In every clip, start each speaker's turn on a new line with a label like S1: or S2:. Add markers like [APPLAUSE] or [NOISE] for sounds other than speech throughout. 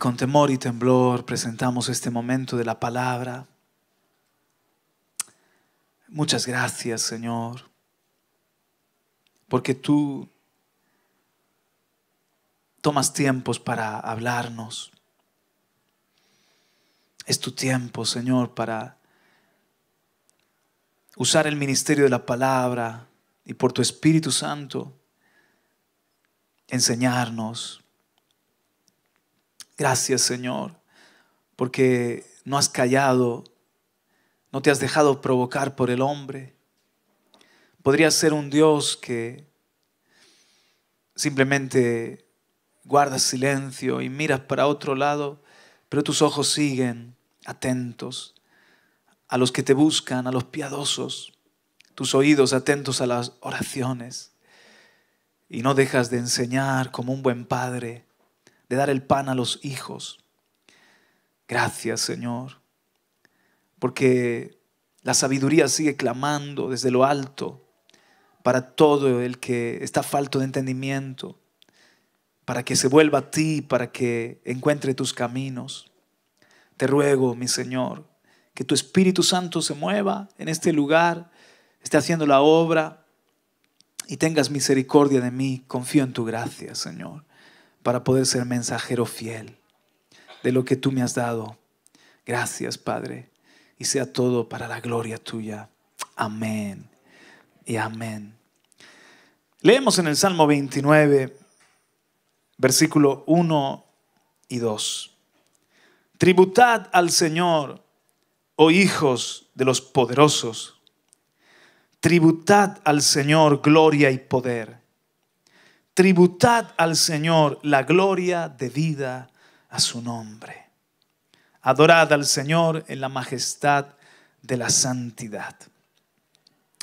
S1: con temor y temblor presentamos este momento de la palabra. Muchas gracias, Señor, porque tú tomas tiempos para hablarnos. Es tu tiempo, Señor, para usar el ministerio de la palabra y por tu Espíritu Santo enseñarnos, Gracias Señor, porque no has callado, no te has dejado provocar por el hombre. Podrías ser un Dios que simplemente guardas silencio y miras para otro lado, pero tus ojos siguen atentos a los que te buscan, a los piadosos, tus oídos atentos a las oraciones y no dejas de enseñar como un buen padre de dar el pan a los hijos. Gracias, Señor, porque la sabiduría sigue clamando desde lo alto para todo el que está falto de entendimiento, para que se vuelva a ti, para que encuentre tus caminos. Te ruego, mi Señor, que tu Espíritu Santo se mueva en este lugar, esté haciendo la obra y tengas misericordia de mí. Confío en tu gracia, Señor para poder ser mensajero fiel de lo que tú me has dado. Gracias, Padre, y sea todo para la gloria tuya. Amén y amén. Leemos en el Salmo 29, versículo 1 y 2. Tributad al Señor, oh hijos de los poderosos. Tributad al Señor gloria y poder Tributad al Señor la gloria debida a su nombre. Adorad al Señor en la majestad de la santidad.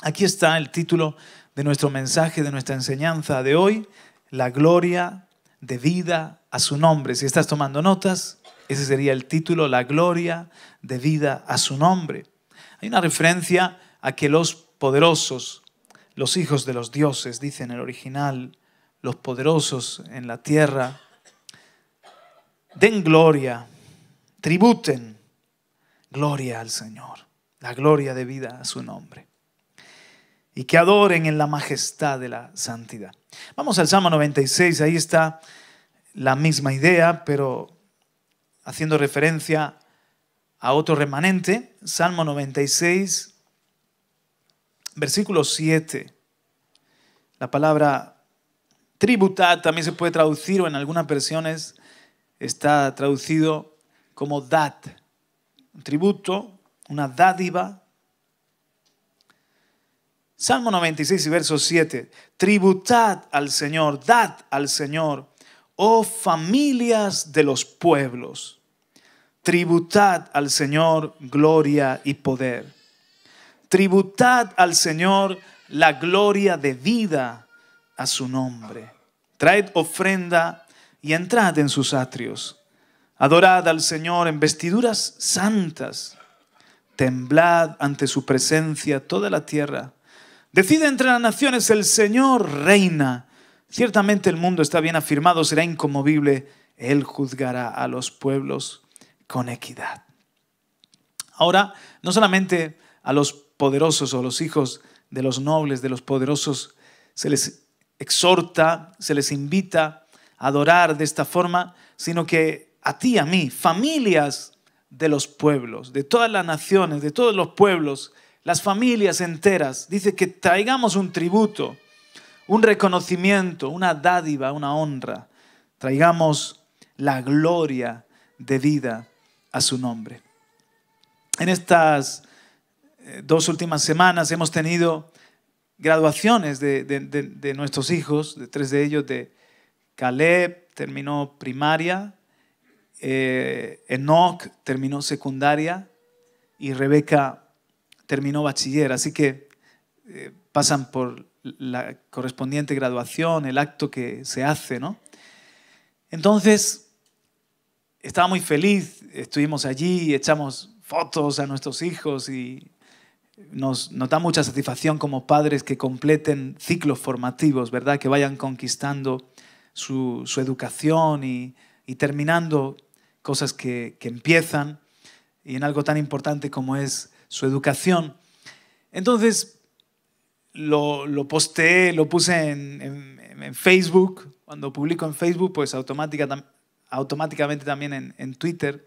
S1: Aquí está el título de nuestro mensaje, de nuestra enseñanza de hoy, la gloria debida a su nombre. Si estás tomando notas, ese sería el título, la gloria debida a su nombre. Hay una referencia a que los poderosos, los hijos de los dioses, dice en el original, los poderosos en la tierra, den gloria, tributen gloria al Señor, la gloria debida a su nombre. Y que adoren en la majestad de la santidad. Vamos al Salmo 96, ahí está la misma idea, pero haciendo referencia a otro remanente, Salmo 96, versículo 7. La palabra tributad también se puede traducir, o en algunas versiones está traducido como dat. Un tributo, una dádiva. Salmo 96 y verso 7. Tributad al Señor, dad al Señor, oh familias de los pueblos. Tributad al Señor gloria y poder. Tributad al Señor la gloria de vida a su nombre. Traed ofrenda y entrad en sus atrios. Adorad al Señor en vestiduras santas. Temblad ante su presencia toda la tierra. Decide entre las naciones, el Señor reina. Ciertamente el mundo está bien afirmado, será incomovible. Él juzgará a los pueblos con equidad. Ahora, no solamente a los poderosos o los hijos de los nobles, de los poderosos, se les exhorta, se les invita a adorar de esta forma, sino que a ti, a mí, familias de los pueblos, de todas las naciones, de todos los pueblos, las familias enteras, dice que traigamos un tributo, un reconocimiento, una dádiva, una honra, traigamos la gloria de vida a su nombre. En estas eh, dos últimas semanas hemos tenido graduaciones de, nuestros hijos, de tres de ellos, de Caleb terminó primaria, eh, Enoch terminó secundaria y Rebeca terminó bachiller. Así que eh, pasan por la correspondiente graduación, el acto que se hace, ¿no? Entonces, estaba muy feliz, estuvimos allí, echamos fotos a nuestros hijos y nos, da mucha satisfacción como padres que completen ciclos formativos, ¿verdad? Que vayan conquistando su, educación y, terminando cosas que, empiezan y en algo tan importante como es su educación. Entonces, lo, lo posteé, lo puse en, Facebook. Cuando publico en Facebook, pues automáticamente también en Twitter.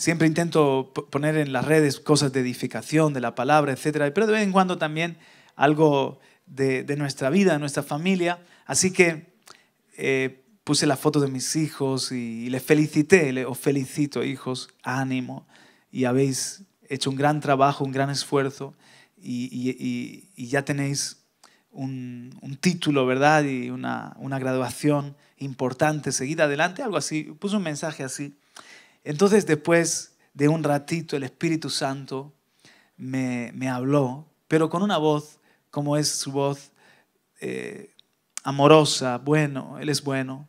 S1: Siempre intento poner en las redes cosas de edificación, de la palabra, etc. Pero de vez en cuando también algo de, nuestra vida, de nuestra familia. Así que eh, puse la foto de mis hijos y, les felicité, os felicito hijos, ánimo. Y habéis hecho un gran trabajo, un gran esfuerzo y, ya tenéis un, título, ¿verdad? Y una graduación importante, seguida adelante, algo así. Puse un mensaje así. Entonces después de un ratito el Espíritu Santo me, habló, pero con una voz como es su voz eh, amorosa, bueno, Él es bueno,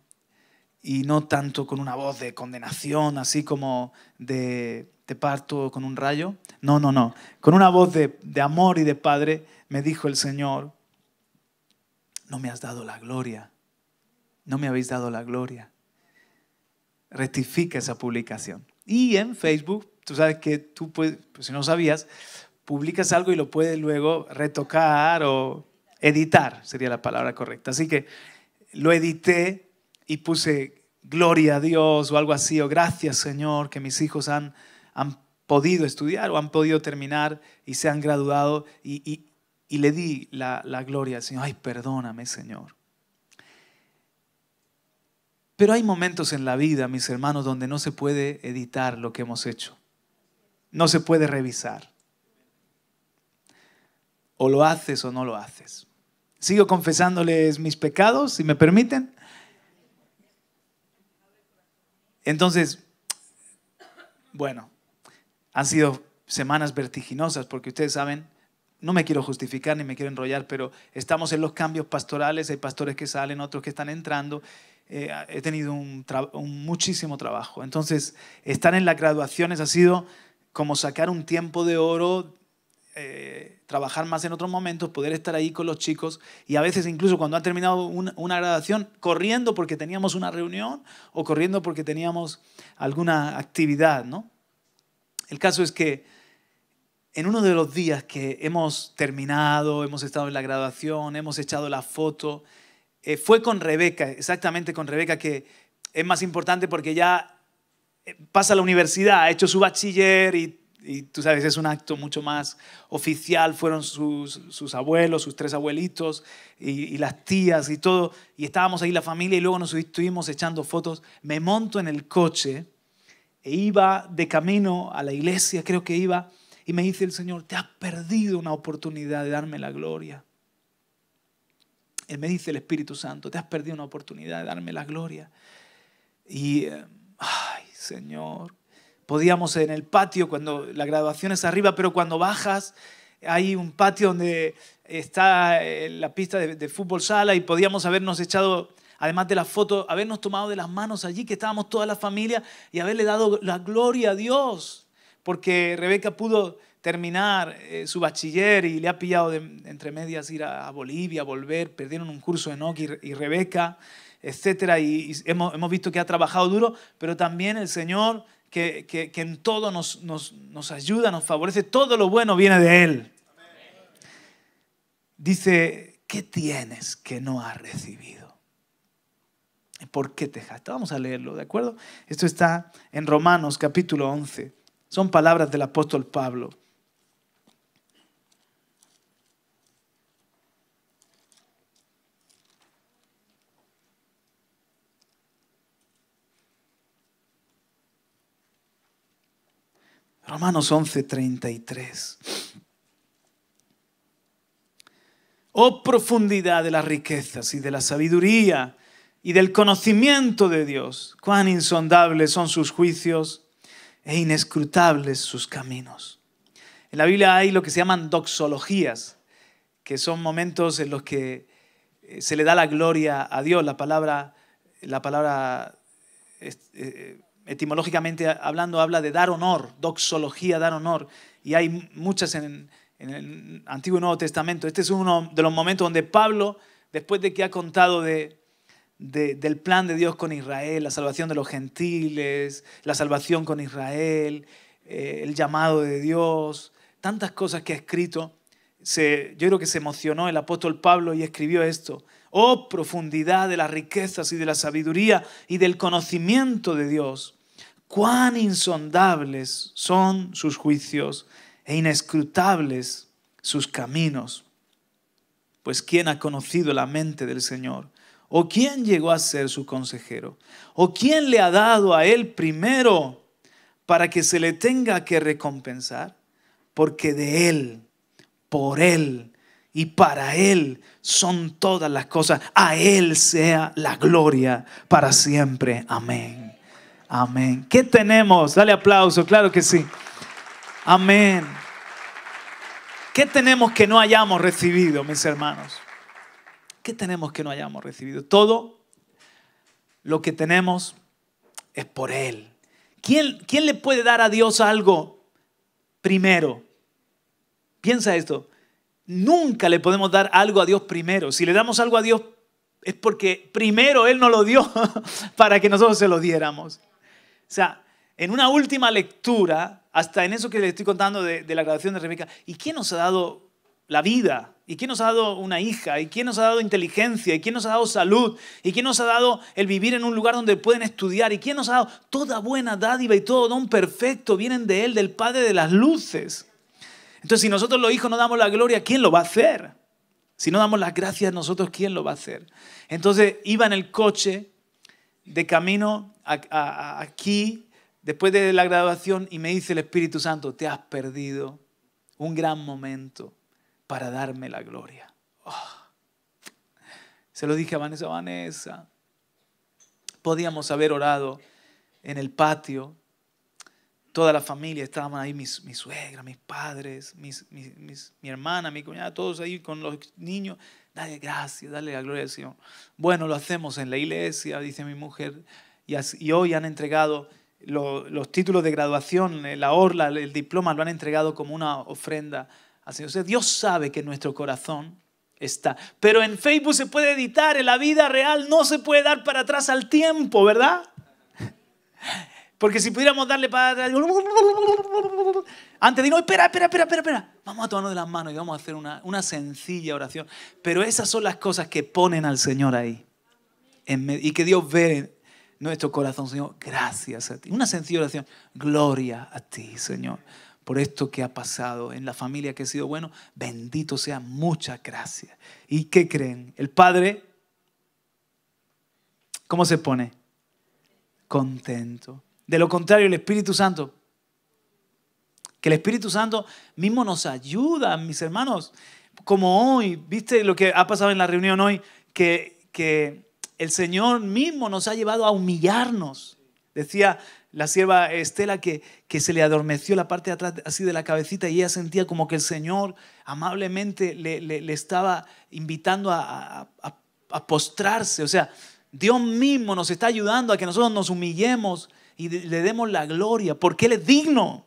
S1: y no tanto con una voz de condenación, así como de te parto con un rayo. No, no, no. Con una voz de, de amor y de Padre me dijo el Señor, no me has dado la gloria, no me habéis dado la gloria rectifica esa publicación. Y en Facebook, tú sabes que tú puedes, pues si no sabías, publicas algo y lo puedes luego retocar o editar, sería la palabra correcta. Así que lo edité y puse gloria a Dios o algo así, o gracias Señor que mis hijos han, han podido estudiar o han podido terminar y se han graduado y, le di la, la gloria al Señor. Ay, perdóname Señor pero hay momentos en la vida, mis hermanos, donde no se puede editar lo que hemos hecho. No se puede revisar. O lo haces o no lo haces. Sigo confesándoles mis pecados, si me permiten. Entonces, bueno, han sido semanas vertiginosas porque ustedes saben, no me quiero justificar ni me quiero enrollar, pero estamos en los cambios pastorales, hay pastores que salen, otros que están entrando, eh, he tenido un, muchísimo trabajo. Entonces, estar en las graduaciones ha sido como sacar un tiempo de oro eh, trabajar más en otros momentos, poder estar ahí con los chicos y a veces incluso cuando han terminado una, graduación, corriendo porque teníamos una reunión o corriendo porque teníamos alguna actividad, ¿no? El caso es que en uno de los días que hemos terminado, hemos estado en la graduación, hemos echado la foto, eh, fue con Rebeca, exactamente con Rebeca, que es más importante porque ya eh, pasa la universidad, ha hecho su bachiller y, tú sabes, es un acto mucho más oficial, fueron sus, abuelos, sus tres abuelitos y, y, las tías y todo, y estábamos ahí la familia y luego nos estuvimos echando fotos. Me monto en el coche e iba de camino a la iglesia, creo que iba, y me dice el Señor, te has perdido una oportunidad de darme la gloria. Él me dice el Espíritu Santo, te has perdido una oportunidad de darme la gloria. Y, eh, ay, Señor, podíamos en el patio, cuando la graduación es arriba, pero cuando bajas, hay un patio donde está eh, la pista de, fútbol sala y podíamos habernos echado además de las foto, habernos tomado de las manos allí, que estábamos toda la familia, y haberle dado la gloria a Dios, porque Rebeca pudo terminar eh, su bachiller y le ha pillado de, entre medias ir a, Bolivia, volver, perdieron un curso en Oki y Rebeca, etc. Y, hemos, visto que ha trabajado duro, pero también el Señor que, en todo nos, ayuda, nos favorece, todo lo bueno viene de Él. Dice, ¿qué tienes que no has recibido? ¿Por qué te jactas? Vamos a leerlo, ¿de acuerdo? Esto está en Romanos capítulo 11. Son palabras del apóstol Pablo. Romanos 11, 33. Oh profundidad de las riquezas y de la sabiduría y del conocimiento de Dios, cuán insondables son sus juicios e inescrutables sus caminos. En la Biblia hay lo que se llaman doxologías, que son momentos en los que eh, se le da la gloria a Dios. La palabra, la palabra eh, eh, etimológicamente hablando, habla de dar honor, doxología, dar honor, y hay muchas en, el Antiguo y Nuevo Testamento. Este es uno de los momentos donde Pablo, después de que ha contado del plan de Dios con Israel, la salvación de los gentiles, la salvación con Israel, eh, el llamado de Dios, tantas cosas que ha escrito, yo creo que se emocionó el apóstol Pablo y escribió esto. Oh profundidad de las riquezas y de la sabiduría y del conocimiento de Dios cuán insondables son sus juicios e inescrutables sus caminos. Pues ¿quién ha conocido la mente del Señor? ¿O quién llegó a ser su consejero? ¿O quién le ha dado a él primero para que se le tenga que recompensar? Porque de él, por él y para él son todas las cosas. A él sea la gloria para siempre. Amén. Amén. ¿Qué tenemos? Dale aplauso, claro que sí. Amén. ¿Qué tenemos que no hayamos recibido, mis hermanos? ¿Qué tenemos que no hayamos recibido? Todo lo que tenemos es por Él. ¿Quién, le puede dar a Dios algo primero? Piensa esto. Nunca le podemos dar algo a Dios primero. Si le damos algo a Dios es porque primero Él nos lo dio [LAUGHS] para que nosotros se lo diéramos. O sea, en una última lectura, hasta en eso que le estoy contando de, la graduación de Rebeca, ¿y quién nos ha dado la vida? ¿Y quién nos ha dado una hija? ¿Y quién nos ha dado inteligencia? ¿Y quién nos ha dado salud? ¿Y quién nos ha dado el vivir en un lugar donde pueden estudiar? ¿Y quién nos ha dado toda buena dádiva y todo don perfecto? Vienen de Él, del Padre de las Luces. Entonces, si nosotros los hijos no damos la gloria, ¿quién lo va a hacer? Si no damos las gracias nosotros, ¿quién lo va a hacer? Entonces, iba en el coche de camino aquí, después de la graduación, y me dice el Espíritu Santo, te has perdido un gran momento para darme la gloria. Oh. Se lo dije a Vanessa, Vanessa, podíamos haber orado en el patio. Toda la familia estaban ahí, mi suegra, mis padres, mi hermana, mi cuñada, todos ahí con los niños. Dale gracias, dale la gloria al Señor. Bueno, lo hacemos en la iglesia, dice mi mujer, y, hoy han entregado los títulos de graduación, eh, la orla, el diploma, lo han entregado como una ofrenda al Señor. Dios sabe que nuestro corazón está. Pero en Facebook se puede editar, en la vida real no se puede dar para atrás al tiempo, ¿verdad? Porque si pudiéramos darle para [LAUGHS] antes digo, espera, espera, espera, espera, espera. Vamos a tomarnos de las manos y vamos a hacer una, una sencilla oración. Pero esas son las cosas que ponen al Señor ahí. y que Dios ve nuestro corazón, Señor, gracias a ti. Una sencilla oración, gloria a ti, Señor, por esto que ha pasado en la familia que ha sido bueno. Bendito sea, muchas gracias. ¿Y qué creen? El Padre, ¿cómo se pone? Contento. De lo contrario, el Espíritu Santo, que el Espíritu Santo mismo nos ayuda, mis hermanos, como hoy, viste lo que ha pasado en la reunión hoy, que, que el Señor mismo nos ha llevado a humillarnos. Decía la sierva Estela que, se le adormeció la parte de atrás así de la cabecita y ella sentía como que el Señor amablemente le, estaba invitando a postrarse. O sea, Dios mismo nos está ayudando a que nosotros nos humillemos y le demos la gloria porque Él es digno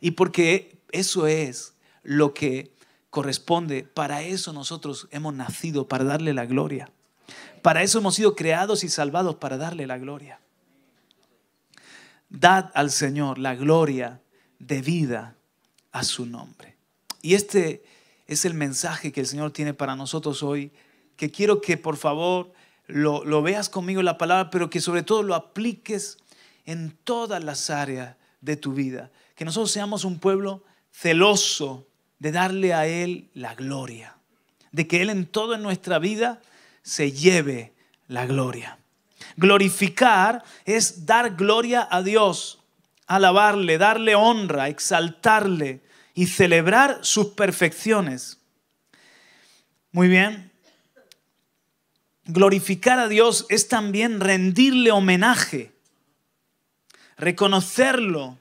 S1: y porque eso es lo que corresponde. Para eso nosotros hemos nacido, para darle la gloria. Para eso hemos sido creados y salvados, para darle la gloria. Dad al Señor la gloria debida a su nombre. Y este es el mensaje que el Señor tiene para nosotros hoy, que quiero que por favor lo, lo veas conmigo en la palabra, pero que sobre todo lo apliques en todas las áreas de tu vida. Que nosotros seamos un pueblo celoso de darle a Él la gloria. De que Él en toda nuestra vida se lleve la gloria. Glorificar es dar gloria a Dios, alabarle, darle honra, exaltarle y celebrar sus perfecciones. Muy bien. Glorificar a Dios es también rendirle homenaje reconocerlo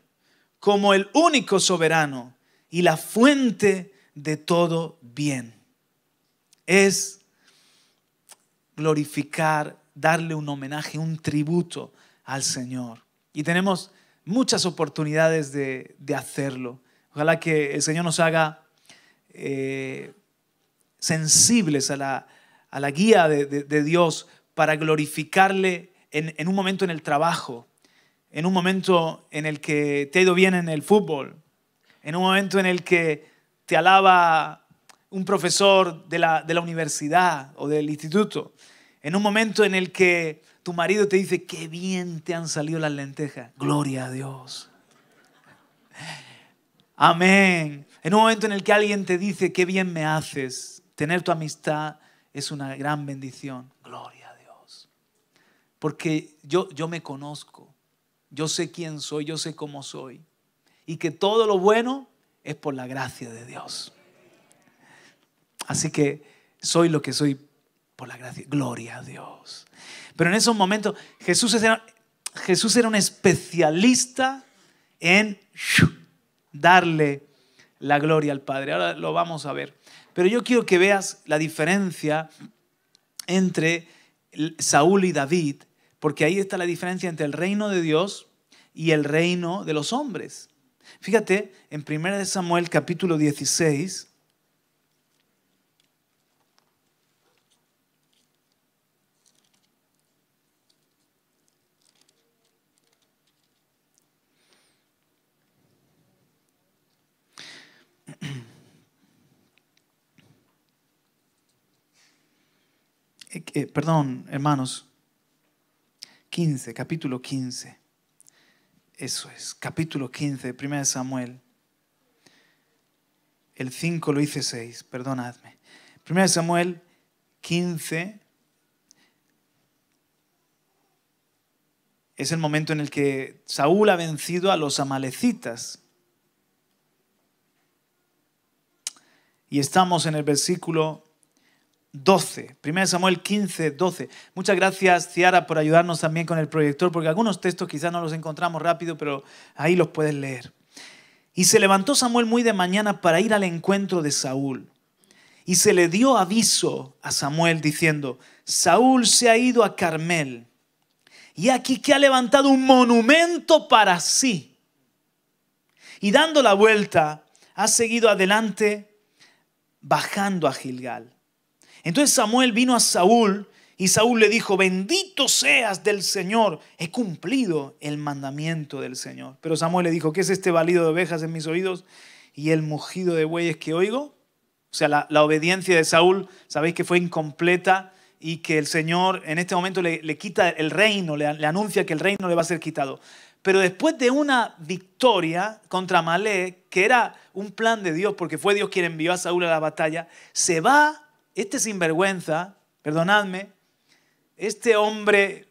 S1: como el único soberano y la fuente de todo bien. Es glorificar, darle un homenaje, un tributo al Señor. Y tenemos muchas oportunidades de, hacerlo. Ojalá que el Señor nos haga eh, sensibles a la, guía de, Dios para glorificarle en un momento en el trabajo, en un momento en el que te ha ido bien en el fútbol, en un momento en el que te alaba un profesor de la, universidad o del instituto, en un momento en el que tu marido te dice, qué bien te han salido las lentejas, gloria a Dios. Amén. En un momento en el que alguien te dice, qué bien me haces, tener tu amistad es una gran bendición, gloria a Dios. Porque yo, yo me conozco yo sé quién soy, yo sé cómo soy. Y que todo lo bueno es por la gracia de Dios. Así que soy lo que soy por la gracia. Gloria a Dios. Pero en esos momentos Jesús era, Jesús era un especialista en darle la gloria al Padre. Ahora lo vamos a ver. Pero yo quiero que veas la diferencia entre Saúl y David porque ahí está la diferencia entre el reino de Dios y el reino de los hombres. Fíjate, en 1 Samuel capítulo 16, [CLEARS THROAT] eh, eh, perdón, hermanos, 15, capítulo 15. Eso es, capítulo 15 de 1 Samuel. El 5 lo hice 6, perdonadme. 1 Samuel 15 es el momento en el que Saúl ha vencido a los amalecitas. Y estamos en el versículo 12. 1 Samuel 15, 12. Muchas gracias, Ciara, por ayudarnos también con el proyector, porque algunos textos quizás no los encontramos rápido, pero ahí los puedes leer. Y se levantó Samuel muy de mañana para ir al encuentro de Saúl. Y se le dio aviso a Samuel diciendo, Saúl se ha ido a Carmel. Y aquí que ha levantado un monumento para sí. Y dando la vuelta, ha seguido adelante bajando a Gilgal. Entonces Samuel vino a Saúl y Saúl le dijo, bendito seas del Señor, he cumplido el mandamiento del Señor. Pero Samuel le dijo, ¿qué es este balido de ovejas en mis oídos y el mugido de bueyes que oigo? O sea, la, obediencia de Saúl, sabéis que fue incompleta y que el Señor en este momento le, quita el reino, le, le, anuncia que el reino le va a ser quitado. Pero después de una victoria contra Malé, que era un plan de Dios, porque fue Dios quien envió a Saúl a la batalla, se va este sinvergüenza, perdonadme, este hombre,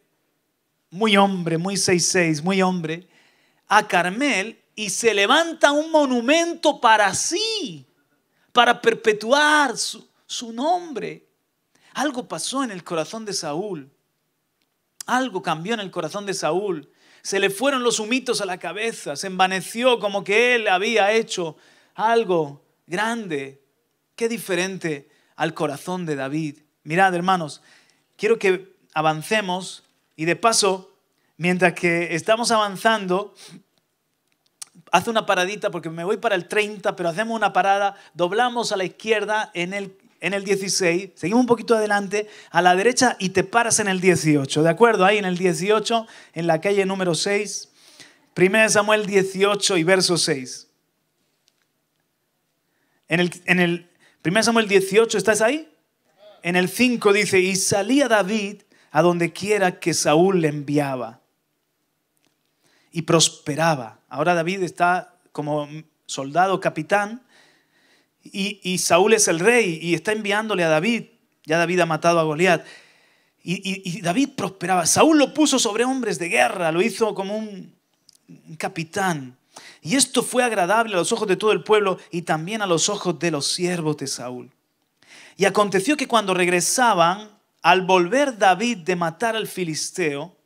S1: muy hombre, muy seis, muy hombre, a Carmel y se levanta un monumento para sí, para perpetuar su, su nombre. Algo pasó en el corazón de Saúl. Algo cambió en el corazón de Saúl. Se le fueron los humitos a la cabeza, se envaneció como que él había hecho algo grande. Qué diferente al corazón de David. Mirad, hermanos, quiero que avancemos y de paso, mientras que estamos avanzando, haz una paradita porque me voy para el 30, pero hacemos una parada, doblamos a la izquierda en el, en el 16, seguimos un poquito adelante, a la derecha y te paras en el 18, ¿de acuerdo? Ahí en el 18, en la calle número 6, 1 Samuel 18 y verso 6. En el, en el 1 Samuel 18, ¿estás ahí? En el 5 dice, y salía David a donde quiera que Saúl le enviaba. Y prosperaba. Ahora David está como soldado capitán y, Saúl es el rey y está enviándole a David. Ya David ha matado a Goliat. Y, David prosperaba. Saúl lo puso sobre hombres de guerra, lo hizo como un capitán. Y esto fue agradable a los ojos de todo el pueblo y también a los ojos de los siervos de Saúl. Y aconteció que cuando regresaban, al volver David de matar al filisteo,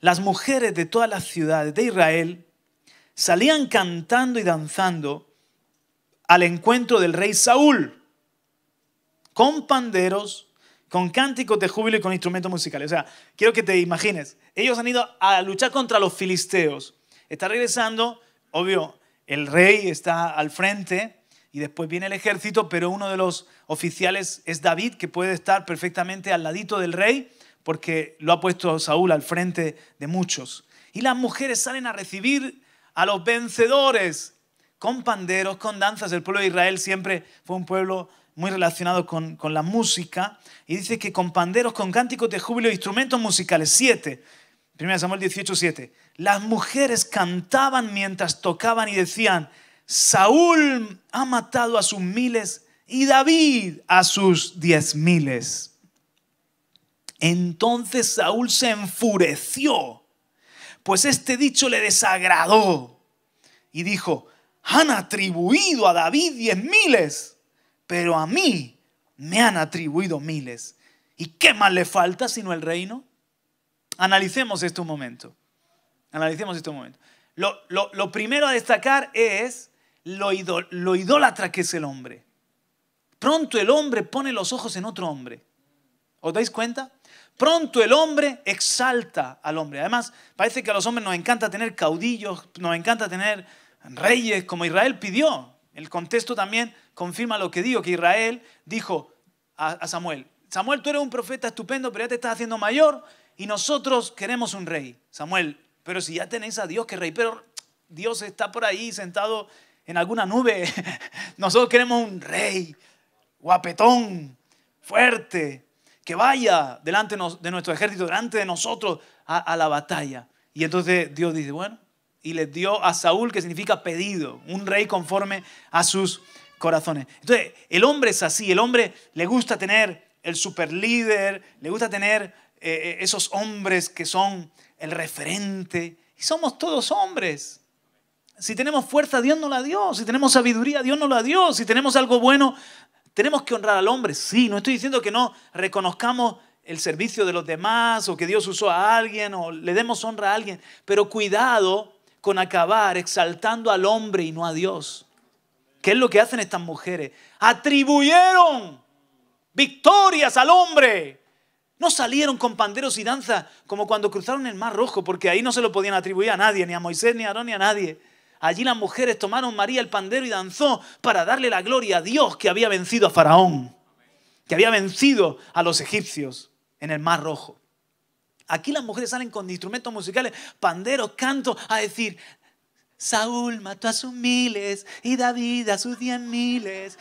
S1: las mujeres de todas las ciudades de Israel salían cantando y danzando al encuentro del rey Saúl, con panderos, con cánticos de júbilo y con instrumentos musicales. O sea, quiero que te imagines, ellos han ido a luchar contra los filisteos Está regresando, obvio, el rey está al frente y después viene el ejército, pero uno de los oficiales es David, que puede estar perfectamente al ladito del rey porque lo ha puesto Saúl al frente de muchos. Y las mujeres salen a recibir a los vencedores con panderos, con danzas. El pueblo de Israel siempre fue un pueblo muy relacionado con, la música, y dice que con panderos, con cánticos de júbilo, e instrumentos musicales, siete. 1 Samuel 18, 7. Las mujeres cantaban mientras tocaban y decían, Saúl ha matado a sus miles y David a sus diez miles. Entonces Saúl se enfureció, pues este dicho le desagradó y dijo, han atribuido a David diez miles, pero a mí me han atribuido miles. ¿Y qué más le falta sino el reino? Analicemos esto un momento. Analicemos esto un momento. Lo, primero a destacar es lo, idólatra que es el hombre. Pronto el hombre pone los ojos en otro hombre. ¿Os dais cuenta? Pronto el hombre exalta al hombre. Además, parece que a los hombres nos encanta tener caudillos, nos encanta tener reyes, como Israel pidió. El contexto también confirma lo que digo, que Israel dijo a, a Samuel, Samuel, tú eres un profeta estupendo, pero ya te estás haciendo mayor, y nosotros queremos un rey, Samuel, pero si ya tenéis a Dios que rey, pero Dios está por ahí sentado en alguna nube. [LAUGHS] Nosotros queremos un rey, guapetón, fuerte, que vaya delante de nuestro ejército, delante de nosotros a, la batalla. Y entonces Dios dice, bueno, y le dio a Saúl, que significa pedido, un rey conforme a sus corazones. Entonces, el hombre es así, el hombre le gusta tener el super líder, le gusta tener eh, eh, esos hombres que son el referente. Y somos todos hombres. Si tenemos fuerza, Dios nos la dio. Si tenemos sabiduría, Dios nos la dio. Si tenemos algo bueno, tenemos que honrar al hombre. si no estoy diciendo que no reconozcamos el servicio de los demás o que Dios usó a alguien o le demos honra a alguien. Pero cuidado con acabar exaltando al hombre y no a Dios. ¿Qué es lo que hacen estas mujeres? Atribuyeron victorias al hombre no salieron con panderos y danza como cuando cruzaron el Mar Rojo, porque ahí no se lo podían atribuir a nadie, ni a Moisés, ni a Aarón, ni a nadie. Allí las mujeres tomaron María el pandero y danzó para darle la gloria a Dios que había vencido a Faraón, que había vencido a los egipcios en el Mar Rojo. Aquí las mujeres salen con instrumentos musicales, panderos, cantos, a decir, Saúl mató a sus miles y David a sus diez miles.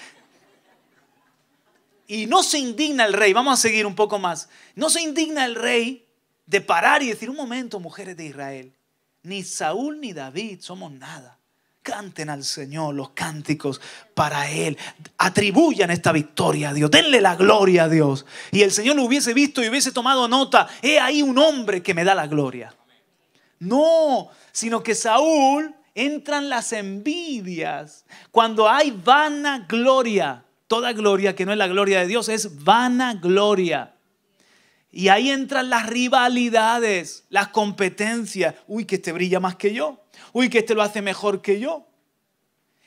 S1: Y no se indigna el rey, vamos a seguir un poco más, no se indigna el rey de parar y decir, un momento, mujeres de Israel, ni Saúl ni David somos nada. Canten al Señor los cánticos para Él. Atribuyan esta victoria a Dios. Denle la gloria a Dios. Y el Señor lo hubiese visto y hubiese tomado nota. He ahí un hombre que me da la gloria. No, sino que Saúl entran las envidias cuando hay vana gloria. Toda gloria que no es la gloria de Dios es vana gloria. Y ahí entran las rivalidades, las competencias. Uy, que este brilla más que yo. Uy, que este lo hace mejor que yo.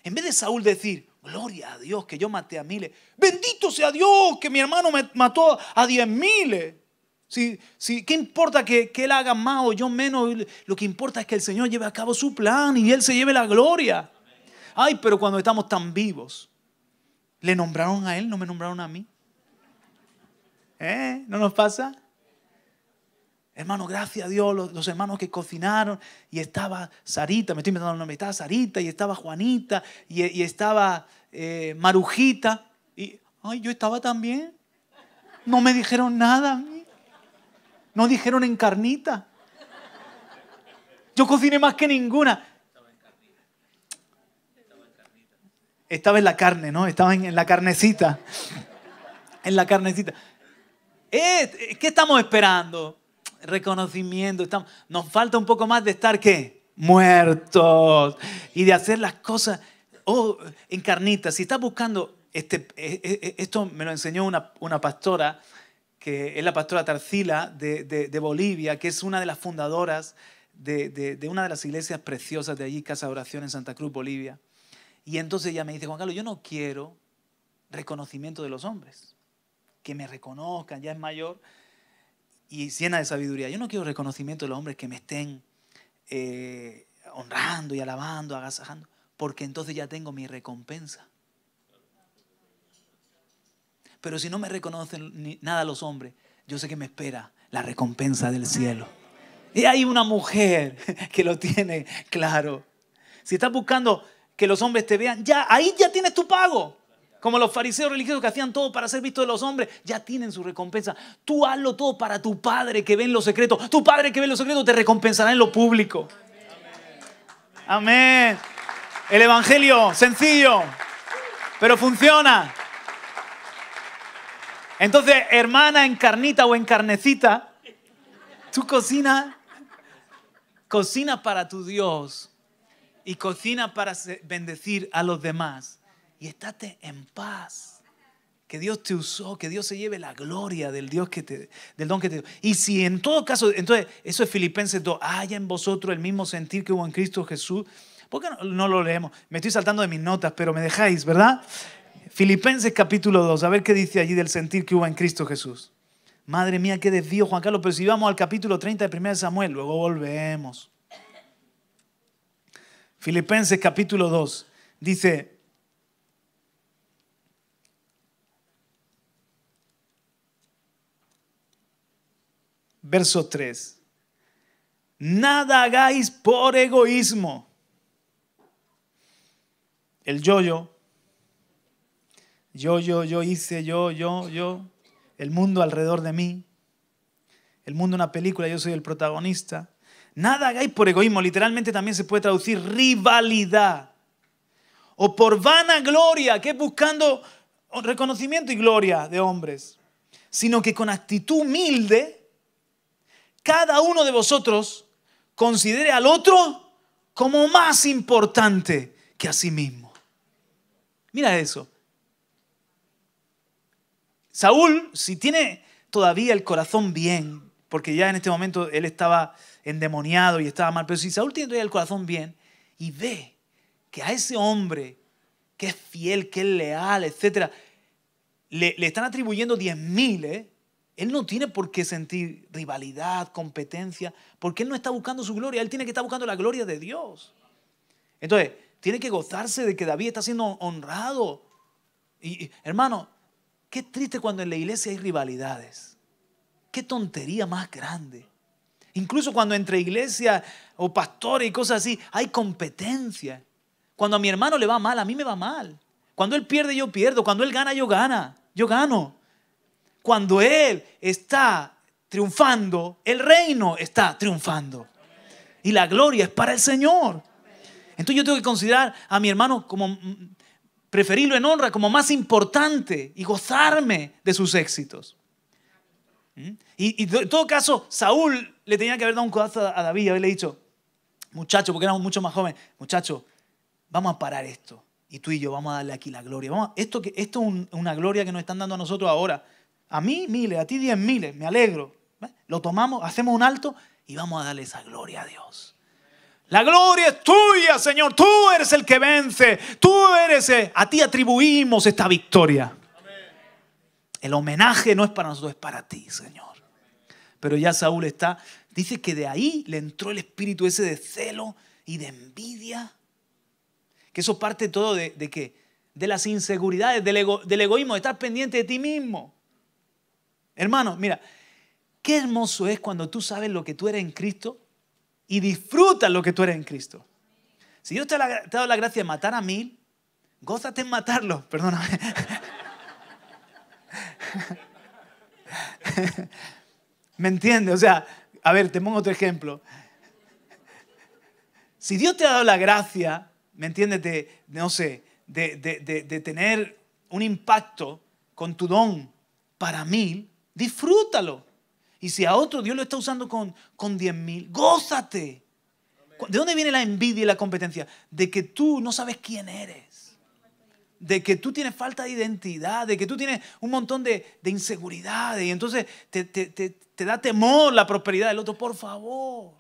S1: En vez de Saúl decir, gloria a Dios que yo maté a miles. Bendito sea Dios que mi hermano me mató a diez miles. Si, si, ¿Qué importa que, que él haga más o yo menos? Lo que importa es que el Señor lleve a cabo su plan y él se lleve la gloria. Ay, pero cuando estamos tan vivos le nombraron a él, no me nombraron a mí. ¿Eh? ¿No nos pasa? Hermano, gracias a Dios, los, hermanos que cocinaron, y estaba Sarita, me estoy inventando el nombre, estaba Sarita, y estaba Juanita, y, estaba eh, Marujita, y, ay, yo estaba también. No me dijeron nada a mí. No dijeron encarnita. Yo cociné más que ninguna. Estaba en la carne, ¿no? Estaba en, la carnecita. En la carnecita. Eh, ¿Qué estamos esperando? Reconocimiento. Estamos... Nos falta un poco más de estar, ¿qué? Muertos. Y de hacer las cosas. Oh, en carnita. Si estás buscando. Este, eh, eh, esto me lo enseñó una, pastora que es la pastora Tarcila de, de, Bolivia, que es una de las fundadoras de, de, una de las iglesias preciosas de allí, Casa de Oración en Santa Cruz, Bolivia. Y entonces ya me dice, Juan Carlos, yo no quiero reconocimiento de los hombres, que me reconozcan, ya es mayor y llena de sabiduría. Yo no quiero reconocimiento de los hombres que me estén eh, honrando y alabando, agasajando, porque entonces ya tengo mi recompensa. Pero si no me reconocen nada los hombres, yo sé que me espera la recompensa del cielo. Y hay una mujer [LAUGHS] que lo tiene claro. Si está buscando que los hombres te vean, ya, ahí ya tienes tu pago. Como los fariseos religiosos que hacían todo para ser vistos de los hombres, ya tienen su recompensa. Tú hazlo todo para tu Padre que ve en lo secreto. Tu Padre que ve en lo secreto te recompensará en lo público. Amén. El Evangelio, sencillo, pero funciona. Entonces, hermana encarnita o encarnecita, tú cocina, cocina para tu Dios y cocina para bendecir a los demás. Y estate en paz. Que Dios te usó, que Dios se lleve la gloria del Dios que te, del don que te dio. Y si en todo caso, entonces, eso es Filipenses 2, haya en vosotros el mismo sentir que hubo en Cristo Jesús. ¿Por qué no, lo leemos? Me estoy saltando de mis notas, pero me dejáis, ¿verdad? Filipenses capítulo 2, a ver qué dice allí del sentir que hubo en Cristo Jesús. Madre mía, qué desvío, Juan Carlos, pero si vamos al capítulo 30 de 1 Samuel, luego volvemos. Filipenses capítulo 2 dice, verso 3, nada hagáis por egoísmo. El yo-yo, yo, yo, yo hice, yo, yo, yo, el mundo alrededor de mí, el mundo una película, yo soy el protagonista. Nada hagáis por egoísmo, literalmente también se puede traducir rivalidad. O por vana gloria, que es buscando reconocimiento y gloria de hombres, sino que con actitud humilde, cada uno de vosotros considere al otro como más importante que a sí mismo. Mira eso. Saúl, si tiene todavía el corazón bien, porque ya en este momento él estaba endemoniado y estaba mal. Pero si Saúl tiene el corazón bien y ve que a ese hombre que es fiel, que es leal, etc., le, están atribuyendo 10.000, mil ¿eh? Él no tiene por qué sentir rivalidad, competencia, porque él no está buscando su gloria, él tiene que estar buscando la gloria de Dios. Entonces, tiene que gozarse de que David está siendo honrado. Y, hermano, qué triste cuando en la iglesia hay rivalidades. Qué tontería más grande. Incluso cuando entre iglesia o pastores y cosas así, hay competencia. Cuando a mi hermano le va mal, a mí me va mal. Cuando él pierde, yo pierdo. Cuando él gana, yo gana. Yo gano. Cuando él está triunfando, el reino está triunfando. Y la gloria es para el Señor. Entonces yo tengo que considerar a mi hermano como mm, preferirlo en honra, como más importante y gozarme de sus éxitos. ¿Mm? Y, en todo caso, Saúl le tenía que haber dado un codazo a David y haberle dicho, muchacho, porque éramos mucho más jóvenes, muchacho, vamos a parar esto. Y tú y yo vamos a darle aquí la gloria. esto, es una gloria que nos están dando a nosotros ahora. A mí miles, a ti diez miles, me alegro. ¿eh? Lo tomamos, hacemos un alto y vamos a darle esa gloria a Dios. La gloria es tuya, Señor. Tú eres el que vence. Tú eres, eh, a ti atribuimos esta victoria. El homenaje no es para nosotros, es para ti, Señor. Pero ya Saúl está, dice que de ahí le entró el espíritu ese de celo y de envidia. Que eso parte todo de, De las inseguridades, del, egoísmo, de estar pendiente de ti mismo. Hermano, mira, qué hermoso es cuando tú sabes lo que tú eres en Cristo y disfrutas lo que tú eres en Cristo. Si Dios te ha dado la gracia de matar a mil, gózate en matarlo, [LAUGHS] perdóname. [LAUGHS] ¿Me entiendes? O sea, a ver, te pongo otro ejemplo. Si Dios te ha dado la gracia, ¿me entiendes? De, no sé, de, tener un impacto con tu don para mil, disfrútalo. Y si a otro Dios lo está usando con, con diez mil, gózate. ¿De dónde viene la envidia y la competencia? De que tú no sabes quién eres de que tú tienes falta de identidad, de que tú tienes un montón de, inseguridades y entonces te, da temor la prosperidad del otro. Por favor,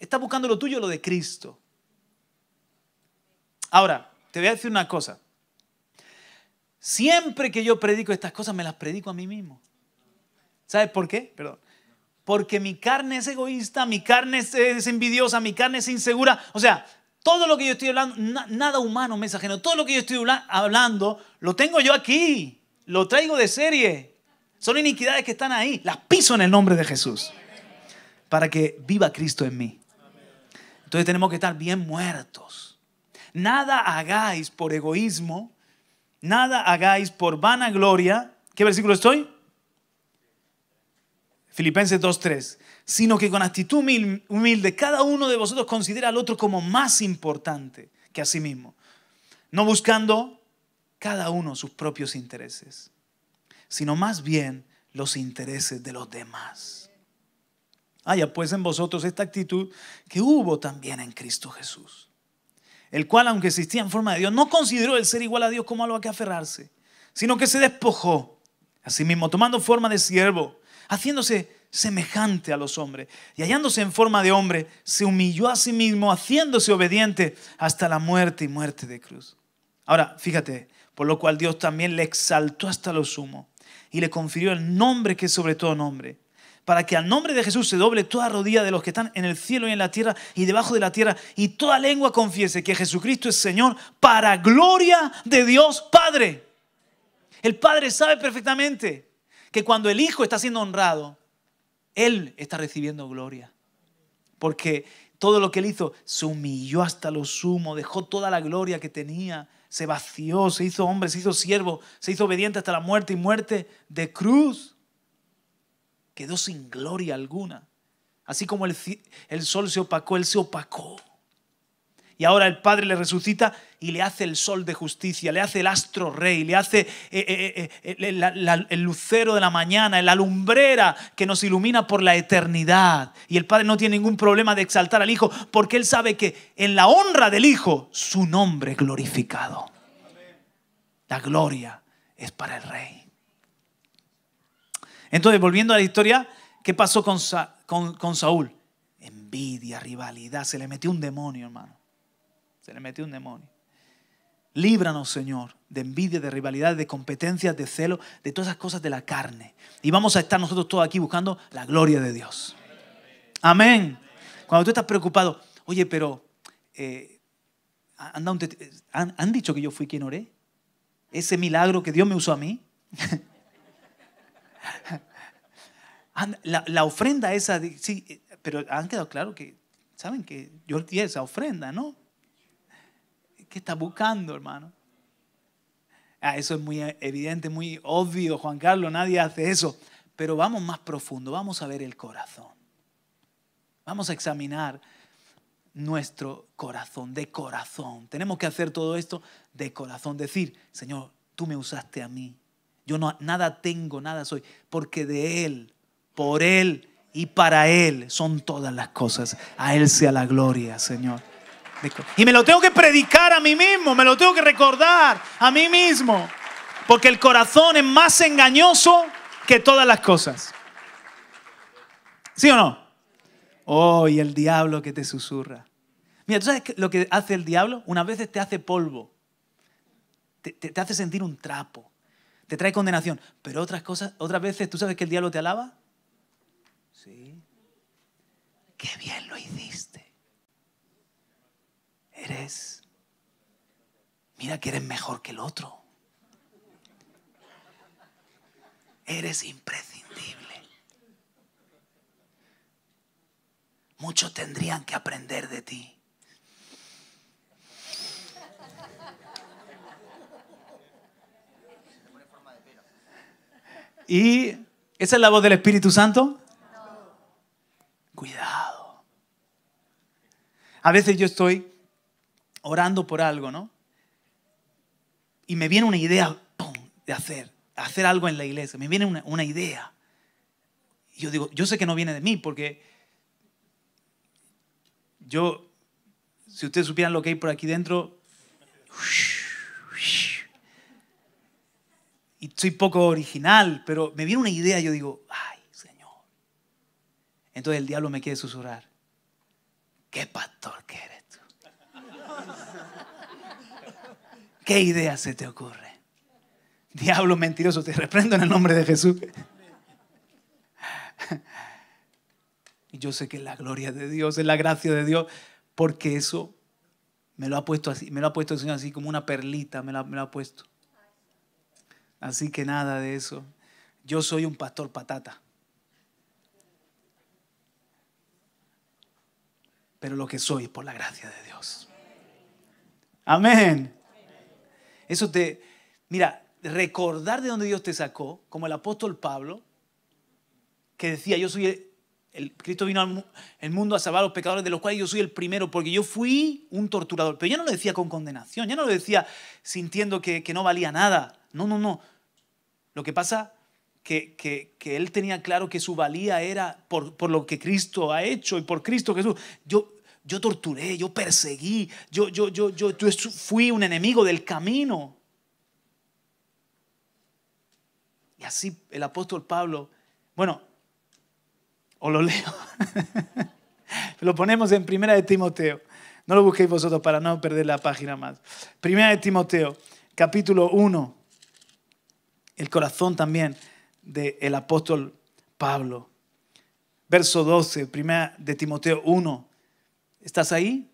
S1: estás buscando lo tuyo, lo de Cristo. Ahora, te voy a decir una cosa. Siempre que yo predico estas cosas, me las predico a mí mismo. ¿Sabes por qué? Perdón. Porque mi carne es egoísta, mi carne es envidiosa, mi carne es insegura. O sea, todo lo que yo estoy hablando, nada humano mensajero, Todo lo que yo estoy hablando, lo tengo yo aquí. Lo traigo de serie. Son iniquidades que están ahí. Las piso en el nombre de Jesús. Para que viva Cristo en mí. Entonces tenemos que estar bien muertos. Nada hagáis por egoísmo. Nada hagáis por vanagloria. ¿Qué versículo estoy? Filipenses 2.3 sino que con actitud humilde cada uno de vosotros considera al otro como más importante que a sí mismo, no buscando cada uno sus propios intereses, sino más bien los intereses de los demás. Haya pues en vosotros esta actitud que hubo también en Cristo Jesús, el cual, aunque existía en forma de Dios, no consideró el ser igual a Dios como algo a que aferrarse, sino que se despojó, a sí mismo, tomando forma de siervo, haciéndose semejante a los hombres, y hallándose en forma de hombre, se humilló a sí mismo, haciéndose obediente hasta la muerte y muerte de cruz. Ahora, fíjate, por lo cual Dios también le exaltó hasta lo sumo y le confirió el nombre que es sobre todo nombre, para que al nombre de Jesús se doble toda rodilla de los que están en el cielo y en la tierra y debajo de la tierra, y toda lengua confiese que Jesucristo es Señor para gloria de Dios Padre. El Padre sabe perfectamente que cuando el Hijo está siendo honrado, él está recibiendo gloria. Porque todo lo que él hizo, se humilló hasta lo sumo, dejó toda la gloria que tenía, se vació, se hizo hombre, se hizo siervo, se hizo obediente hasta la muerte y muerte de cruz. Quedó sin gloria alguna. Así como el, el sol se opacó, él se opacó y ahora el Padre le resucita y le hace el sol de justicia, le hace el astro rey, le hace eh, eh, eh, el lucero de la mañana, la lumbrera que nos ilumina por la eternidad. Y el Padre no tiene ningún problema de exaltar al Hijo porque Él sabe que en la honra del Hijo su nombre glorificado. La gloria es para el rey. Entonces, volviendo a la historia, ¿qué pasó con Saúl? Envidia, rivalidad, se le metió un demonio, hermano se le metió un demonio. Líbranos, Señor, de envidia, de rivalidad, de competencias, de celo, de todas esas cosas de la carne. Y vamos a estar nosotros todos aquí buscando la gloria de Dios. Amén. Cuando tú estás preocupado, oye, pero eh, ¿han, dicho que yo fui quien oré. Ese milagro que Dios me usó a mí. [LAUGHS] la, ofrenda esa, sí, eh, pero han quedado claro que, saben que yo esa ofrenda, ¿no? ¿Qué está buscando, hermano? Ah, eso es muy evidente, muy obvio, Juan Carlos, nadie hace eso. Pero vamos más profundo, vamos a ver el corazón. Vamos a examinar nuestro corazón, de corazón. Tenemos que hacer todo esto de corazón, decir, Señor, tú me usaste a mí. Yo no, nada tengo, nada soy, porque de Él, por Él y para Él son todas las cosas. A Él sea la gloria, Señor. Y me lo tengo que predicar a mí mismo, me lo tengo que recordar a mí mismo. Porque el corazón es más engañoso que todas las cosas. ¿Sí o no? Oh, y el diablo que te susurra. Mira, ¿tú sabes lo que hace el diablo? Unas veces te hace polvo, te, hace sentir un trapo, te trae condenación. Pero otras cosas, otras veces, ¿tú sabes que el diablo te alaba? Sí. Qué bien lo hiciste. Mira que eres mejor que el otro. Eres imprescindible. Muchos tendrían que aprender de ti. ¿Y esa es la voz del Espíritu Santo? Cuidado. A veces yo estoy orando por algo, ¿no? Y me viene una idea de hacer, hacer algo en la iglesia. Me viene una, una idea. Y yo digo, yo sé que no viene de mí porque yo, si ustedes supieran lo que hay por aquí dentro, y soy poco original, pero me viene una idea y yo digo, ay, Señor. Entonces el diablo me quiere susurrar, ¿qué pastor que eres? [LAUGHS] ¿Qué idea se te ocurre? Diablo mentiroso, te reprendo en el nombre de Jesús. y [LAUGHS] Yo sé que es la gloria de Dios, es la gracia de Dios, porque eso me lo ha puesto así, me lo ha puesto así como una perlita, me lo, me lo ha puesto. Así que nada de eso. Yo soy un pastor patata. Pero lo que soy es por la gracia de Dios. Amén. Eso te, mira, recordar de dónde Dios te sacó, como el apóstol Pablo, que decía, yo soy el, Cristo vino al mundo a salvar a los pecadores, de los cuales yo soy el primero, porque yo fui un torturador. Pero ya no lo decía con condenación, ya no lo decía sintiendo que, no valía nada. No, no, no. Lo que pasa que, que, que él tenía claro que su valía era por, por, lo que Cristo ha hecho y por Cristo Jesús. Yo, yo torturé, yo perseguí, yo, yo, yo, yo, fui un enemigo del camino. Y así el apóstol Pablo, bueno, os lo leo, [LAUGHS] lo ponemos en Primera de Timoteo. No lo busquéis vosotros para no perder la página más. Primera de Timoteo, capítulo 1, el corazón también del el apóstol Pablo. Verso 12, primera de Timoteo 1, ¿Estás ahí?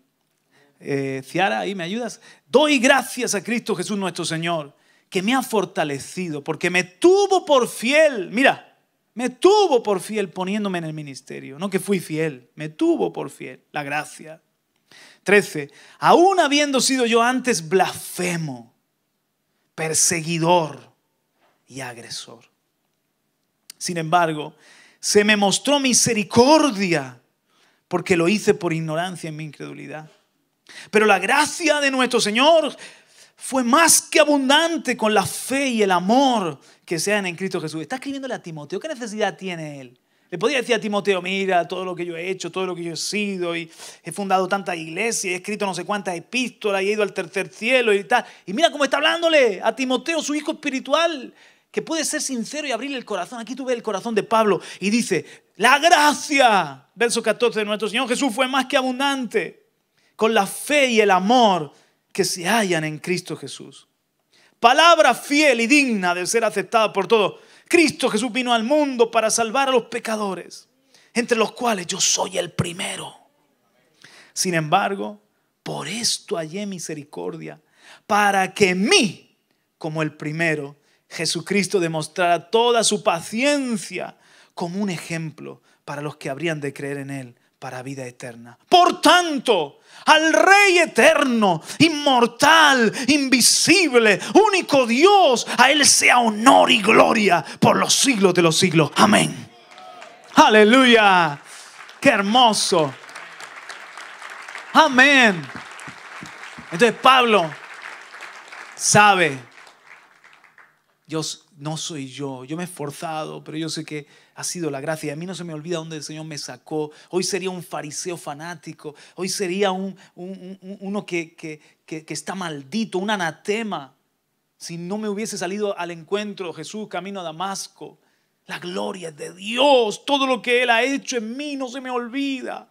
S1: Eh, Ciara, ahí me ayudas. Doy gracias a Cristo Jesús nuestro Señor, que me ha fortalecido, porque me tuvo por fiel. Mira, me tuvo por fiel poniéndome en el ministerio. No que fui fiel, me tuvo por fiel. La gracia. 13. Aún habiendo sido yo antes blasfemo, perseguidor y agresor. Sin embargo, se me mostró misericordia porque lo hice por ignorancia en mi incredulidad. Pero la gracia de nuestro Señor fue más que abundante con la fe y el amor que sean en Cristo Jesús. Está escribiéndole a Timoteo, ¿qué necesidad tiene él? Le podría decir a Timoteo, mira, todo lo que yo he hecho, todo lo que yo he sido, y he fundado tantas iglesias, he escrito no sé cuántas epístolas, he ido al tercer cielo y tal. Y mira cómo está hablándole a Timoteo, su hijo espiritual que puede ser sincero y abrir el corazón. Aquí tú ves el corazón de Pablo y dice, la gracia, verso 14 de nuestro Señor Jesús fue más que abundante con la fe y el amor que se hallan en Cristo Jesús. Palabra fiel y digna de ser aceptada por todos. Cristo Jesús vino al mundo para salvar a los pecadores, entre los cuales yo soy el primero. Sin embargo, por esto hallé misericordia, para que mí, como el primero, Jesucristo demostrará toda su paciencia como un ejemplo para los que habrían de creer en Él para vida eterna. Por tanto, al Rey eterno, inmortal, invisible, único Dios, a Él sea honor y gloria por los siglos de los siglos. Amén. Aleluya. Qué hermoso. Amén. Entonces Pablo sabe Dios, no soy yo, yo me he esforzado, pero yo sé que ha sido la gracia. a mí no se me olvida dónde el Señor me sacó. Hoy sería un fariseo fanático, hoy sería uno que, está maldito, un anatema. Si no me hubiese salido al encuentro Jesús camino a Damasco, la gloria de Dios, todo lo que Él ha hecho en mí no se me olvida.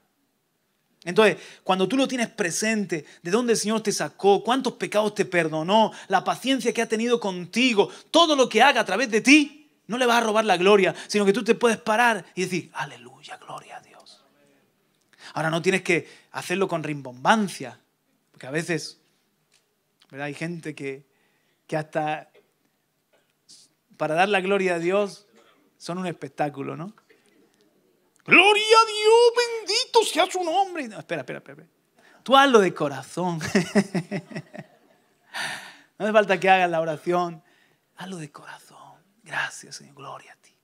S1: Entonces, cuando tú lo tienes presente, de dónde el Señor te sacó, cuántos pecados te perdonó, la paciencia que ha tenido contigo, todo lo que haga a través de ti, no le vas a robar la gloria, sino que tú te puedes parar y decir, aleluya, gloria a Dios. Ahora no tienes que hacerlo con rimbombancia, porque a veces, Hay gente que, que hasta para dar la gloria a Dios son un espectáculo, ¿no? Gloria a Dios, bendito sea su nombre. espera, espera, espera. Tú hazlo de corazón. [LAUGHS] no hace falta que hagas la oración. Hazlo de corazón. Gracias, Señor. Gloria a ti.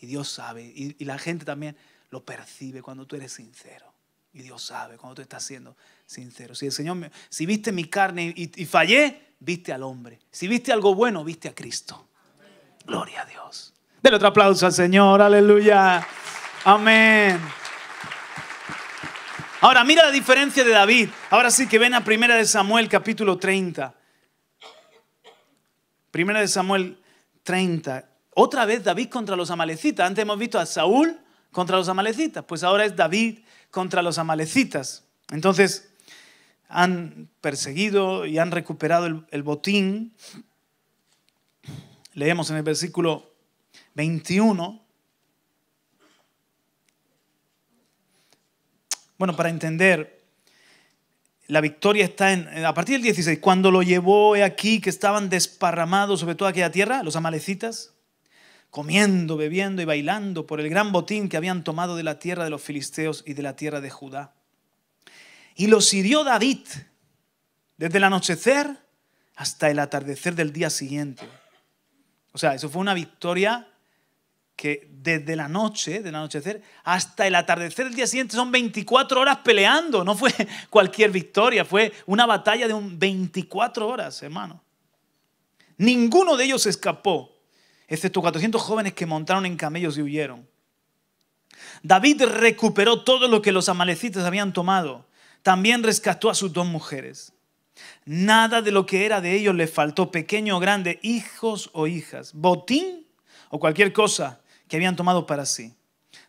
S1: Y Dios sabe. Y, la gente también lo percibe cuando tú eres sincero. Y Dios sabe cuando tú estás siendo sincero. Si el Señor, si viste mi carne y, fallé, viste al hombre. Si viste algo bueno, viste a Cristo. Gloria a Dios. Dele otro aplauso al Señor. Aleluya. Amén. Ahora mira la diferencia de David. Ahora sí que ven a Primera de Samuel capítulo 30. Primera de Samuel 30. Otra vez David contra los amalecitas. Antes hemos visto a Saúl contra los amalecitas. Pues ahora es David contra los amalecitas. Entonces han perseguido y han recuperado el, el botín. Leemos en el versículo 21. Bueno, para entender, la victoria está en, a partir del 16, cuando lo llevó aquí, que estaban desparramados sobre toda aquella tierra, los amalecitas, comiendo, bebiendo y bailando por el gran botín que habían tomado de la tierra de los filisteos y de la tierra de Judá. Y los hirió David desde el anochecer hasta el atardecer del día siguiente. O sea, eso fue una victoria que desde la noche, del anochecer, hasta el atardecer del día siguiente son 24 horas peleando. No fue [LAUGHS] cualquier victoria, fue una batalla de 24 horas, hermano. Ninguno de ellos escapó, excepto 400 jóvenes que montaron en camellos y huyeron. David recuperó todo lo que los amalecitas habían tomado. También rescató a sus dos mujeres. Nada de lo que era de ellos le faltó, pequeño o grande, hijos o hijas, botín o cualquier cosa que habían tomado para sí.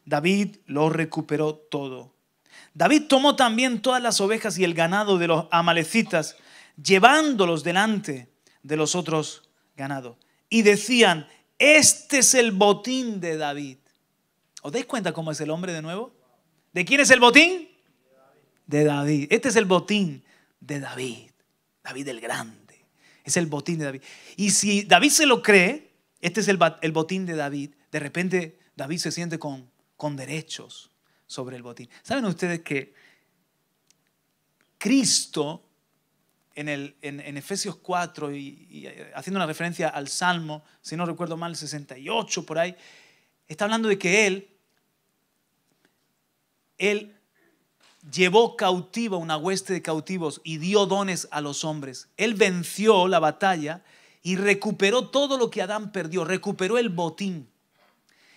S1: David lo recuperó todo. David tomó también todas las ovejas y el ganado de los amalecitas, llevándolos delante de los otros ganados. Y decían, este es el botín de David. ¿Os dais cuenta cómo es el hombre de nuevo? ¿De quién es el botín? De David. Este es el botín de David. David el Grande. Es el botín de David. Y si David se lo cree, este es el, el botín de David. De repente David se siente con, derechos sobre el botín. ¿Saben ustedes que Cristo en, Efesios 4 y, eh, haciendo una referencia al Salmo, si no recuerdo mal, 68 por ahí, está hablando de que Él, Él llevó cautiva una hueste de cautivos y dio dones a los hombres. Él venció la batalla y recuperó todo lo que Adán perdió, recuperó el botín.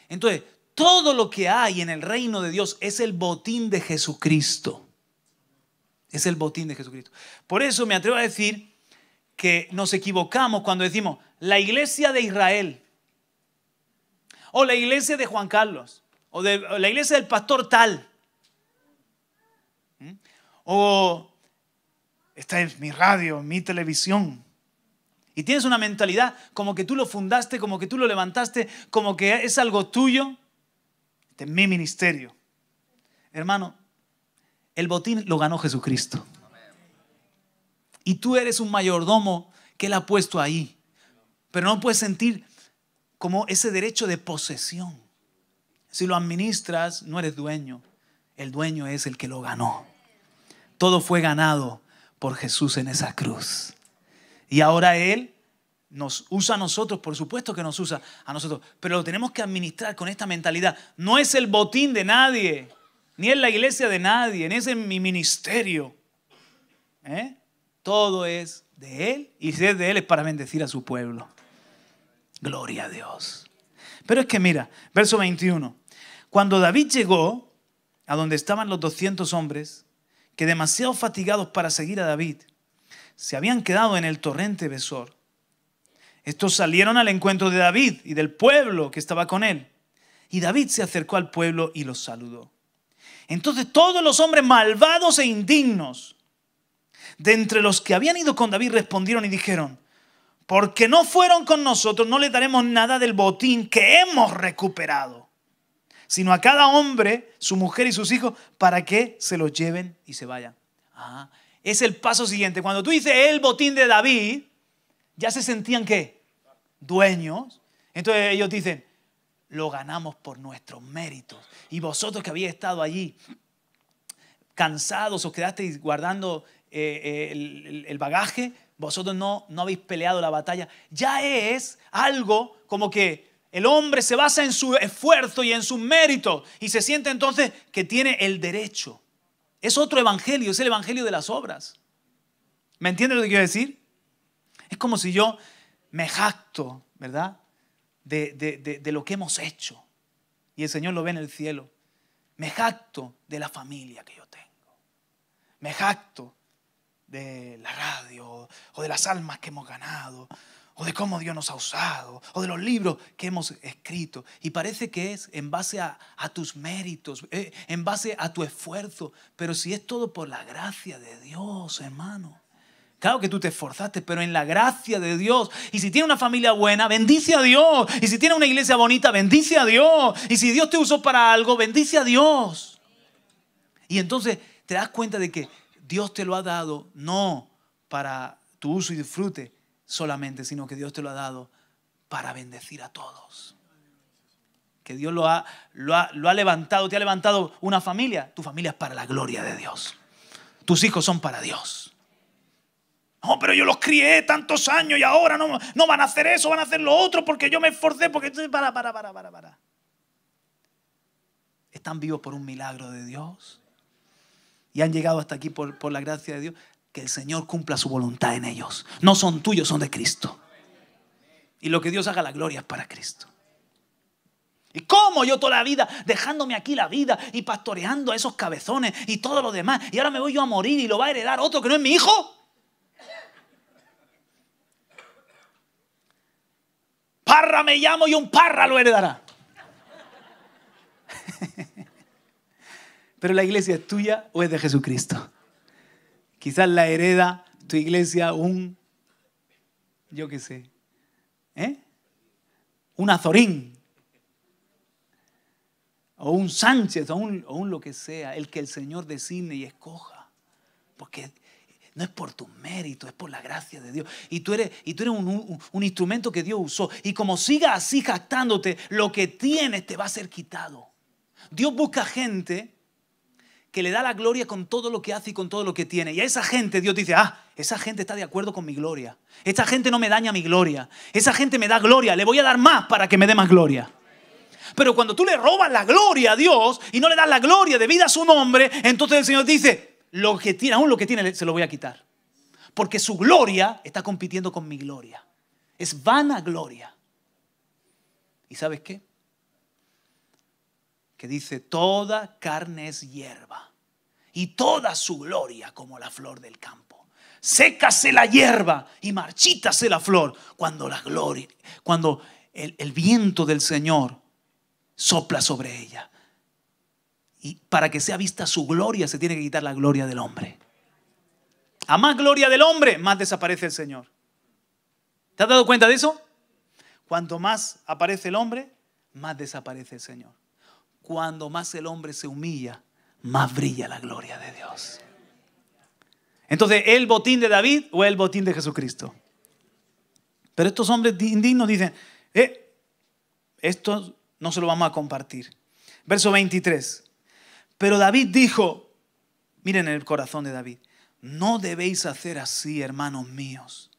S1: Entonces, todo lo que hay en el reino de Dios es el botín de Jesucristo. Es el botín de Jesucristo. Por eso me atrevo a decir que nos equivocamos cuando decimos la iglesia de Israel o la iglesia de Juan Carlos o, la iglesia del pastor tal. O esta es mi radio, mi televisión. Y tienes una mentalidad como que tú lo fundaste, como que tú lo levantaste, como que es algo tuyo. de mi ministerio. Hermano, el botín lo ganó Jesucristo. Y tú eres un mayordomo que Él ha puesto ahí. Pero no puedes sentir como ese derecho de posesión. Si lo administras, no eres dueño. El dueño es el que lo ganó. Todo fue ganado por Jesús en esa cruz. Y ahora Él nos usa a nosotros, por supuesto que nos usa a nosotros, pero lo tenemos que administrar con esta mentalidad. No es el botín de nadie, ni es la iglesia de nadie, ni es en mi ministerio. ¿eh? Todo es de Él y si es de Él es para bendecir a su pueblo. Gloria a Dios. Pero es que mira, verso 21. Cuando David llegó a donde estaban los 200 hombres, que demasiado fatigados para seguir a David, se habían quedado en el torrente Besor. Estos salieron al encuentro de David y del pueblo que estaba con él. Y David se acercó al pueblo y los saludó. Entonces todos los hombres malvados e indignos de entre los que habían ido con David respondieron y dijeron, porque no fueron con nosotros, no le daremos nada del botín que hemos recuperado, sino a cada hombre, su mujer y sus hijos, para que se los lleven y se vayan. Ah, es el paso siguiente. Cuando tú dices el botín de David, ya se sentían que Dueños. Entonces ellos dicen, lo ganamos por nuestros méritos. Y vosotros que habéis estado allí cansados, o quedasteis guardando eh, eh, el, bagaje, vosotros no, no habéis peleado la batalla. Ya es algo como que el hombre se basa en su esfuerzo y en sus méritos y se siente entonces que tiene el derecho es otro evangelio, es el evangelio de las obras. ¿Me entiendes lo que quiero decir? Es como si yo me jacto, ¿verdad? De, de lo que hemos hecho. Y el Señor lo ve en el cielo. Me jacto de la familia que yo tengo. Me jacto de la radio o de las almas que hemos ganado o de cómo Dios nos ha usado, o de los libros que hemos escrito. Y parece que es en base a, tus méritos, eh, en base a tu esfuerzo, pero si es todo por la gracia de Dios, hermano. Claro que tú te esforzaste, pero en la gracia de Dios. Y si tiene una familia buena, bendice a Dios. Y si tiene una iglesia bonita, bendice a Dios. Y si Dios te usó para algo, bendice a Dios. Y entonces te das cuenta de que Dios te lo ha dado no para tu uso y disfrute, solamente, sino que Dios te lo ha dado para bendecir a todos. Que Dios lo ha, lo ha, levantado, te ha levantado una familia. Tu familia es para la gloria de Dios. Tus hijos son para Dios. No, pero yo los crié tantos años y ahora no, no van a hacer eso, van a hacer lo otro porque yo me esforcé, porque para, para, para, para, para. Están vivos por un milagro de Dios y han llegado hasta aquí por, por la gracia de Dios el Señor cumpla su voluntad en ellos. No son tuyos, son de Cristo. Y lo que Dios haga la gloria es para Cristo. ¿Y cómo yo toda la vida, dejándome aquí la vida y pastoreando a esos cabezones y todo lo demás, y ahora me voy yo a morir y lo va a heredar otro que no es mi hijo? Parra me llamo y un parra lo heredará. [LAUGHS] Pero la iglesia es tuya o es de Jesucristo. Quizás la hereda tu iglesia un, yo qué sé, ¿eh? un azorín, o un Sánchez, o un, lo que sea, el que el Señor designe y escoja. Porque no es por tu mérito, es por la gracia de Dios. Y tú eres, y tú eres un, instrumento que Dios usó. Y como sigas así gastándote lo que tienes te va a ser quitado. Dios busca gente que le da la gloria con todo lo que hace y con todo lo que tiene. Y a esa gente Dios dice, ah, esa gente está de acuerdo con mi gloria. Esta gente no me daña mi gloria. Esa gente me da gloria. Le voy a dar más para que me dé más gloria. Pero cuando tú le robas la gloria a Dios y no le das la gloria debida a su nombre, entonces el Señor dice, lo que tiene, aún lo que tiene se lo voy a quitar. Porque su gloria está compitiendo con mi gloria. Es vana gloria. ¿Y sabes qué? Que dice, toda carne es hierba y toda su gloria como la flor del campo. Sécase la hierba y marchítase la flor cuando la gloria, cuando el, el viento del Señor sopla sobre ella. Y para que sea vista su gloria se tiene que quitar la gloria del hombre. A más gloria del hombre, más desaparece el Señor. ¿Te has dado cuenta de eso? Cuanto más aparece el hombre, más desaparece el Señor. Cuando más el hombre se humilla, más brilla la gloria de Dios. Entonces, ¿el botín de David o el botín de Jesucristo? Pero estos hombres indignos dicen, eh, esto no se lo vamos a compartir. Verso 23. Pero David dijo, miren el corazón de David, no debéis hacer así, hermanos míos.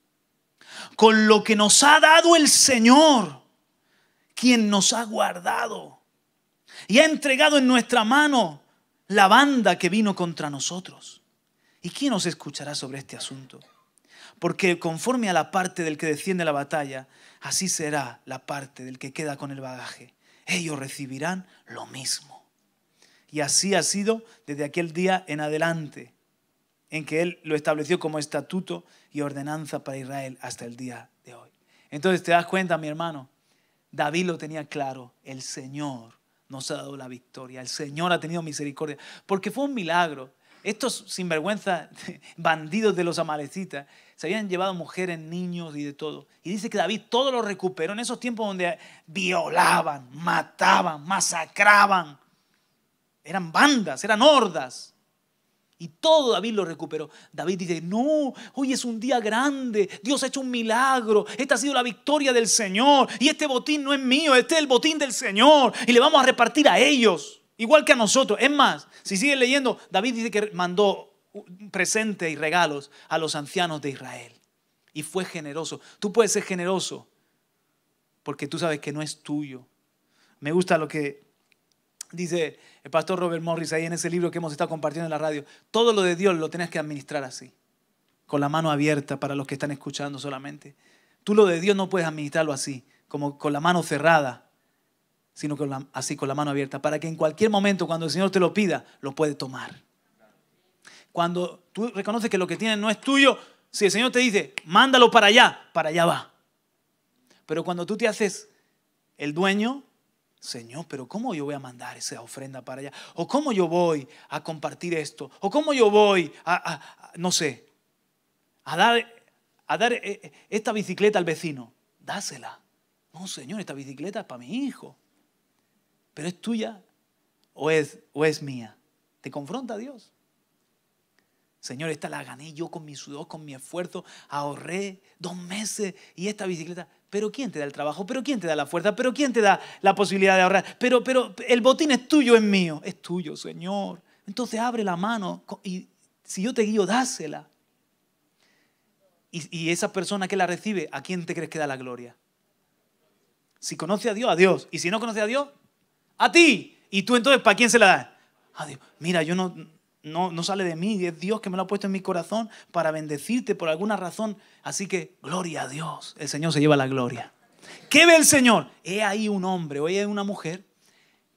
S1: Con lo que nos ha dado el Señor, quien nos ha guardado y ha entregado en nuestra mano la banda que vino contra nosotros. ¿Y quién nos escuchará sobre este asunto? Porque conforme a la parte del que desciende la batalla, así será la parte del que queda con el bagaje. Ellos recibirán lo mismo. Y así ha sido desde aquel día en adelante, en que Él lo estableció como estatuto y ordenanza para Israel hasta el día de hoy. Entonces te das cuenta, mi hermano, David lo tenía claro, el Señor nos ha dado la victoria. El Señor ha tenido misericordia. Porque fue un milagro. Estos sinvergüenza [LAUGHS] bandidos de los amalecitas se habían llevado mujeres, niños y de todo. Y dice que David todo lo recuperó en esos tiempos donde violaban, mataban, masacraban. Eran bandas, eran hordas. Y todo David lo recuperó. David dice, no, hoy es un día grande, Dios ha hecho un milagro, esta ha sido la victoria del Señor y este botín no es mío, este es el botín del Señor y le vamos a repartir a ellos, igual que a nosotros. Es más, si siguen leyendo, David dice que mandó presentes y regalos a los ancianos de Israel y fue generoso. Tú puedes ser generoso porque tú sabes que no es tuyo. Me gusta lo que dice el pastor Robert Morris ahí en ese libro que hemos estado compartiendo en la radio, todo lo de Dios lo tenés que administrar así, con la mano abierta para los que están escuchando solamente. Tú lo de Dios no puedes administrarlo así, como con la mano cerrada, sino así con la mano abierta, para que en cualquier momento cuando el Señor te lo pida, lo puede tomar. Cuando tú reconoces que lo que tienes no es tuyo, si el Señor te dice, mándalo para allá, para allá va. Pero cuando tú te haces el dueño, Señor, pero ¿cómo yo voy a mandar esa ofrenda para allá? ¿O cómo yo voy a compartir esto? ¿O cómo yo voy a, no sé, a dar, a dar eh, eh, esta bicicleta al vecino? Dásela. No, Señor, esta bicicleta es para mi hijo. Pero es tuya o es, o es mía. Te confronta Dios. Señor, esta la gané yo con mi sudor, con mi esfuerzo, ahorré dos meses y esta bicicleta. Pero ¿quién te da el trabajo? ¿Pero quién te da la fuerza? ¿Pero quién te da la posibilidad de ahorrar? Pero, pero el botín es tuyo, es mío. Es tuyo, Señor. Entonces abre la mano y si yo te guío, dásela. Y, y esa persona que la recibe, ¿a quién te crees que da la gloria? Si conoce a Dios, a Dios. Y si no conoce a Dios, a ti. ¿Y tú entonces para quién se la das? A Dios. Mira, yo no, no, no sale de mí, es Dios que me lo ha puesto en mi corazón para bendecirte por alguna razón. Así que, gloria a Dios, el Señor se lleva la gloria. ¿Qué ve el Señor? He ahí un hombre o hay una mujer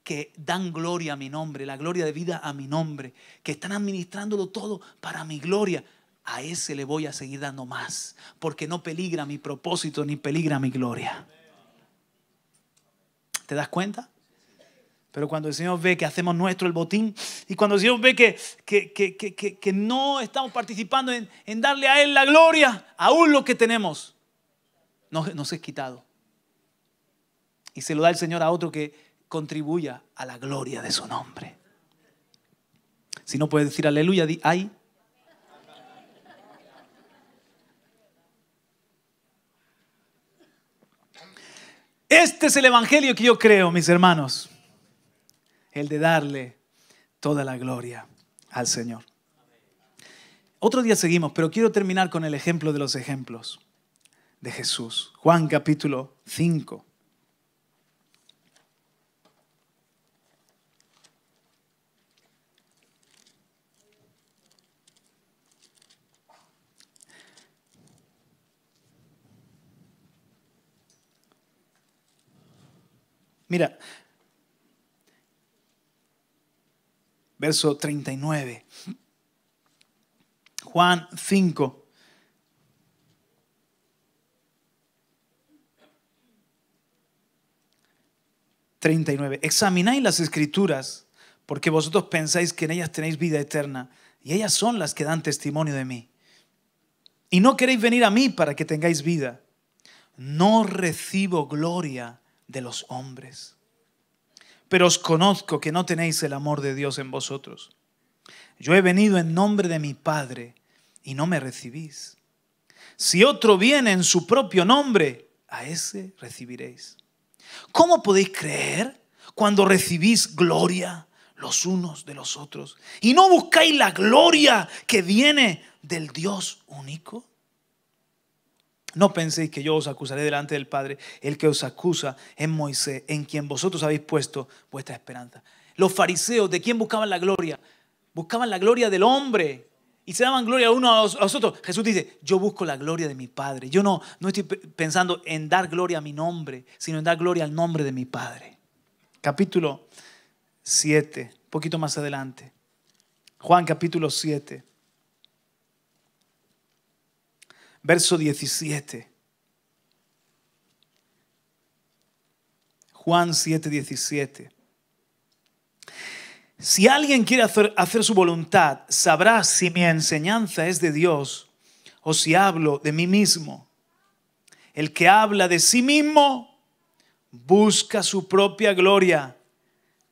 S1: que dan gloria a mi nombre, la gloria de vida a mi nombre, que están administrándolo todo para mi gloria. A ese le voy a seguir dando más, porque no peligra mi propósito ni peligra mi gloria. ¿Te das cuenta? Pero cuando el Señor ve que hacemos nuestro el botín y cuando el Señor ve que, que, no estamos participando en, darle a Él la gloria, aún lo que tenemos, nos, es quitado. Y se lo da el Señor a otro que contribuya a la gloria de su nombre. Si no puedes decir aleluya, di ay. Este es el Evangelio que yo creo, mis hermanos el de darle toda la gloria al Señor. Otro día seguimos, pero quiero terminar con el ejemplo de los ejemplos de Jesús. Juan capítulo 5. Mira, verso 39. Juan 5. ...39... Examináis las escrituras... ...porque vosotros pensáis que en ellas tenéis vida eterna... ...y ellas son las que dan testimonio de mí... ...y no queréis venir a mí para que tengáis vida... ...no recibo gloria de los hombres pero os conozco que no tenéis el amor de Dios en vosotros. Yo he venido en nombre de mi Padre y no me recibís. Si otro viene en su propio nombre, a ese recibiréis. ¿Cómo podéis creer cuando recibís gloria los unos de los otros y no buscáis la gloria que viene del Dios único? No penséis que yo os acusaré delante del Padre. El que os acusa es Moisés, en quien vosotros habéis puesto vuestra esperanza. Los fariseos, ¿de quién buscaban la gloria? Buscaban la gloria del hombre. Y se daban gloria uno a los Jesús dice, yo busco la gloria de mi Padre. Yo no, no estoy pensando en dar gloria a mi nombre, sino en dar gloria al nombre de mi Padre. Capítulo 7, poquito más adelante. Juan capítulo 7. verso 17. Juan 7, 17. Si alguien quiere hacer, hacer, su voluntad, sabrá si mi enseñanza es de Dios o si hablo de mí mismo. El que habla de sí mismo busca su propia gloria,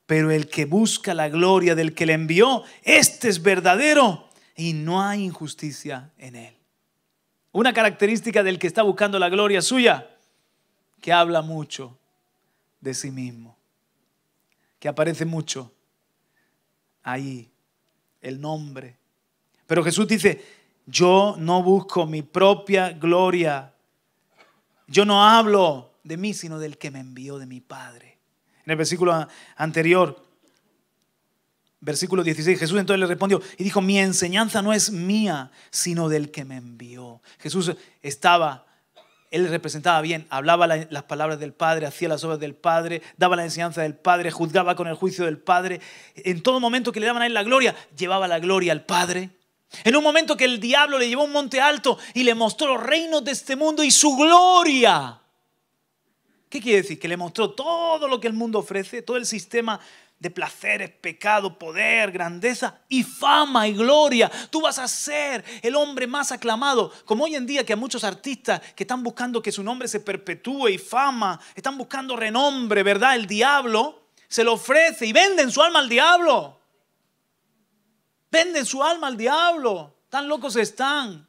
S1: pero el que busca la gloria del que le envió, este es verdadero y no hay injusticia en él. Una característica del que está buscando la gloria suya, que habla mucho de sí mismo, que aparece mucho ahí, el nombre. Pero Jesús dice, yo no busco mi propia gloria, yo no hablo de mí, sino del que me envió de mi Padre. En el versículo anterior, Versículo 16, Jesús entonces le respondió y dijo, mi enseñanza no es mía, sino del que me envió. Jesús estaba, él representaba bien, hablaba las palabras del Padre, hacía las obras del Padre, daba la enseñanza del Padre, juzgaba con el juicio del Padre. En todo momento que le daban a él la gloria, llevaba la gloria al Padre. En un momento que el diablo le llevó a un monte alto y le mostró los reinos de este mundo y su gloria. ¿Qué quiere decir? Que le mostró todo lo que el mundo ofrece, todo el sistema de placeres, pecado, poder, grandeza y fama y gloria. Tú vas a ser el hombre más aclamado, como hoy en día que a muchos artistas que están buscando que su nombre se perpetúe y fama, están buscando renombre, ¿verdad? El diablo se lo ofrece y venden su alma al diablo. Venden su alma al diablo. Tan locos están.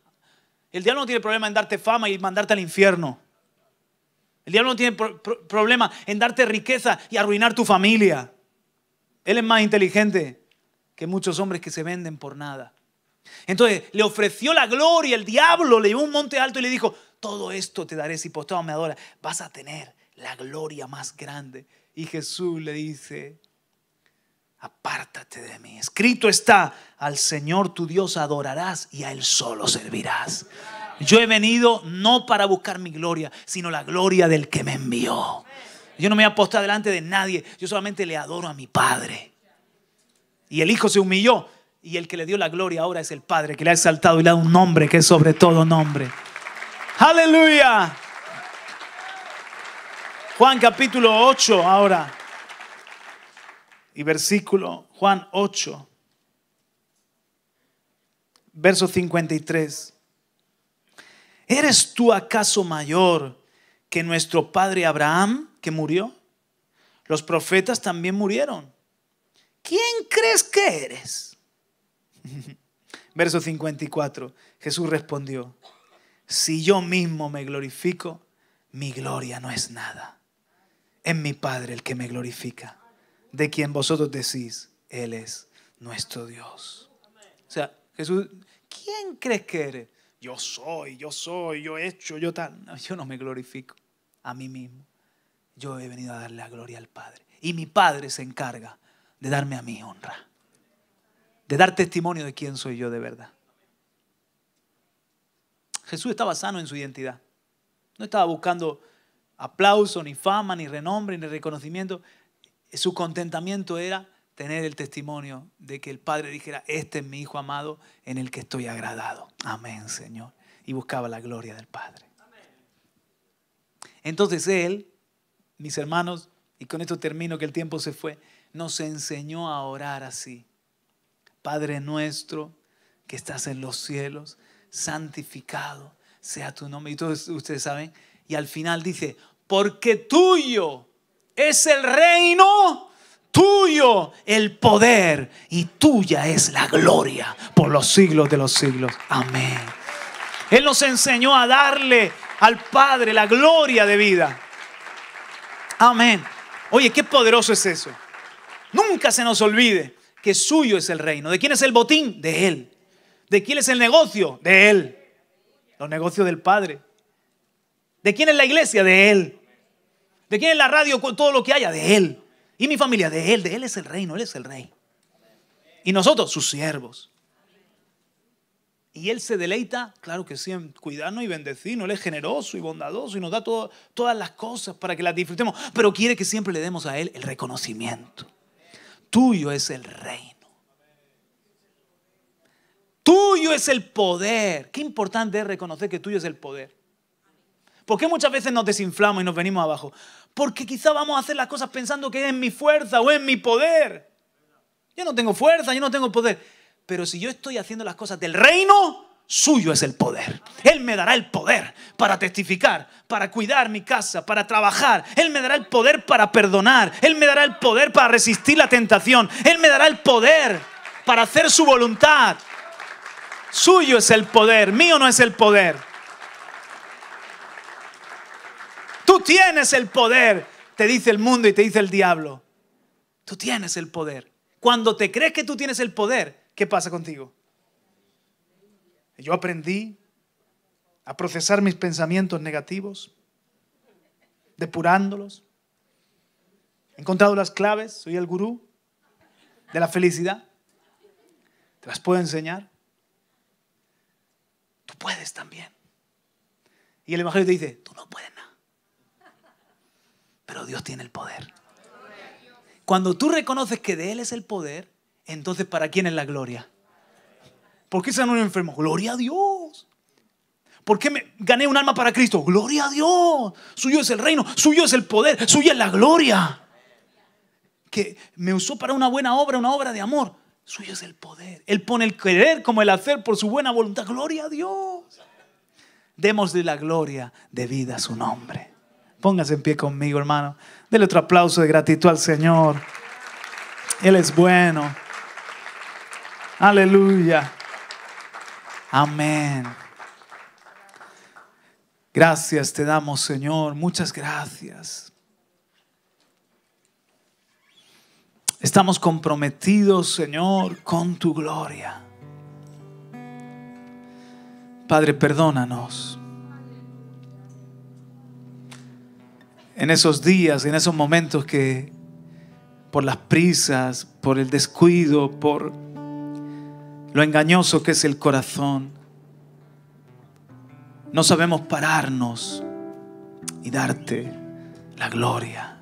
S1: El diablo no tiene problema en darte fama y mandarte al infierno. El diablo no tiene problema en darte riqueza y arruinar tu familia. Él es más inteligente que muchos hombres que se venden por nada. Entonces le ofreció la gloria, el diablo le llevó un monte alto y le dijo, todo esto te daré si postrado me adora, vas a tener la gloria más grande. Y Jesús le dice, apártate de mí. Escrito está, al Señor tu Dios adorarás y a Él solo servirás. Yo he venido no para buscar mi gloria, sino la gloria del que me envió. Yo no me apostar delante de nadie. Yo solamente le adoro a mi Padre. Y el Hijo se humilló. Y el que le dio la gloria ahora es el Padre, que le ha exaltado y le ha dado un nombre que es sobre todo nombre. Aleluya. Juan capítulo 8 ahora. Y versículo Juan 8. Verso 53. ¿Eres tú acaso mayor que nuestro padre Abraham? que murió. Los profetas también murieron. ¿Quién crees que eres? [LAUGHS] Verso 54. Jesús respondió, si yo mismo me glorifico, mi gloria no es nada. Es mi Padre el que me glorifica, de quien vosotros decís, Él es nuestro Dios. O sea, Jesús, ¿quién crees que eres? Yo soy, yo soy, yo he hecho, yo tal. yo no me glorifico a mí mismo yo he venido a darle la gloria al Padre. Y mi Padre se encarga de darme a mí honra, de dar testimonio de quién soy yo de verdad. Jesús estaba sano en su identidad. No estaba buscando aplauso, ni fama, ni renombre, ni reconocimiento. Su contentamiento era tener el testimonio de que el Padre dijera, este es mi Hijo amado en el que estoy agradado. Amén, Señor. Y buscaba la gloria del Padre. Entonces Él mis hermanos, y con esto termino que el tiempo se fue, nos enseñó a orar así. Padre nuestro que estás en los cielos, santificado sea tu nombre. Y todos ustedes saben, y al final dice, porque tuyo es el reino, tuyo el poder y tuya es la gloria por los siglos de los siglos. Amén. Él nos enseñó a darle al Padre la gloria de vida. Amén. Oye, qué poderoso es eso. Nunca se nos olvide que suyo es el reino. ¿De quién es el botín? De Él. ¿De quién es el negocio? De Él. Los negocios del Padre. ¿De quién es la iglesia? De Él. ¿De quién es la radio con todo lo que haya? De Él. Y mi familia, de Él. De Él es el reino. Él es el rey. Y nosotros, sus siervos. Y Él se deleita, claro que sí, en cuidarnos y bendecirnos. Él es generoso y bondadoso y nos da todas las cosas para que las disfrutemos. Pero quiere que siempre le demos a Él el reconocimiento. Tuyo es el reino. Tuyo es el poder. Qué importante es reconocer que tuyo es el poder. ¿Por qué muchas veces nos desinflamos y nos venimos abajo? Porque quizá vamos a hacer las cosas pensando que es en mi fuerza o en mi poder. Yo no tengo fuerza, yo no tengo poder. Pero si yo estoy haciendo las cosas del reino, suyo es el poder. Él me dará el poder para testificar, para cuidar mi casa, para trabajar. Él me dará el poder para perdonar. Él me dará el poder para resistir la tentación. Él me dará el poder para hacer su voluntad. Suyo es el poder, mío no es el poder. Tú tienes el poder, te dice el mundo y te dice el diablo. Tú tienes el poder. Cuando te crees que tú tienes el poder, ¿Qué pasa contigo? Yo aprendí a procesar mis pensamientos negativos, depurándolos. He encontrado las claves, soy el gurú de la felicidad. Te las puedo enseñar. Tú puedes también. Y el Evangelio te dice, tú no puedes nada. Pero Dios tiene el poder. Cuando tú reconoces que de Él es el poder, entonces, ¿para quién es la gloria? ¿Por qué sanó un enfermo? Gloria a Dios. ¿Por qué me gané un alma para Cristo? Gloria a Dios. Suyo es el reino, suyo es el poder, suya es la gloria. Que me usó para una buena obra, una obra de amor. Suyo es el poder. Él pone el querer como el hacer por su buena voluntad. Gloria a Dios. Demos de la gloria de vida a su nombre. Póngase en pie conmigo, hermano. Dele otro aplauso de gratitud al Señor. Él es bueno. Aleluya. Amén. Gracias te damos, Señor. Muchas gracias. Estamos comprometidos, Señor, con tu gloria. Padre, perdónanos. En esos días, en esos momentos que por las prisas, por el descuido, por lo engañoso que es el corazón. No sabemos pararnos y darte la gloria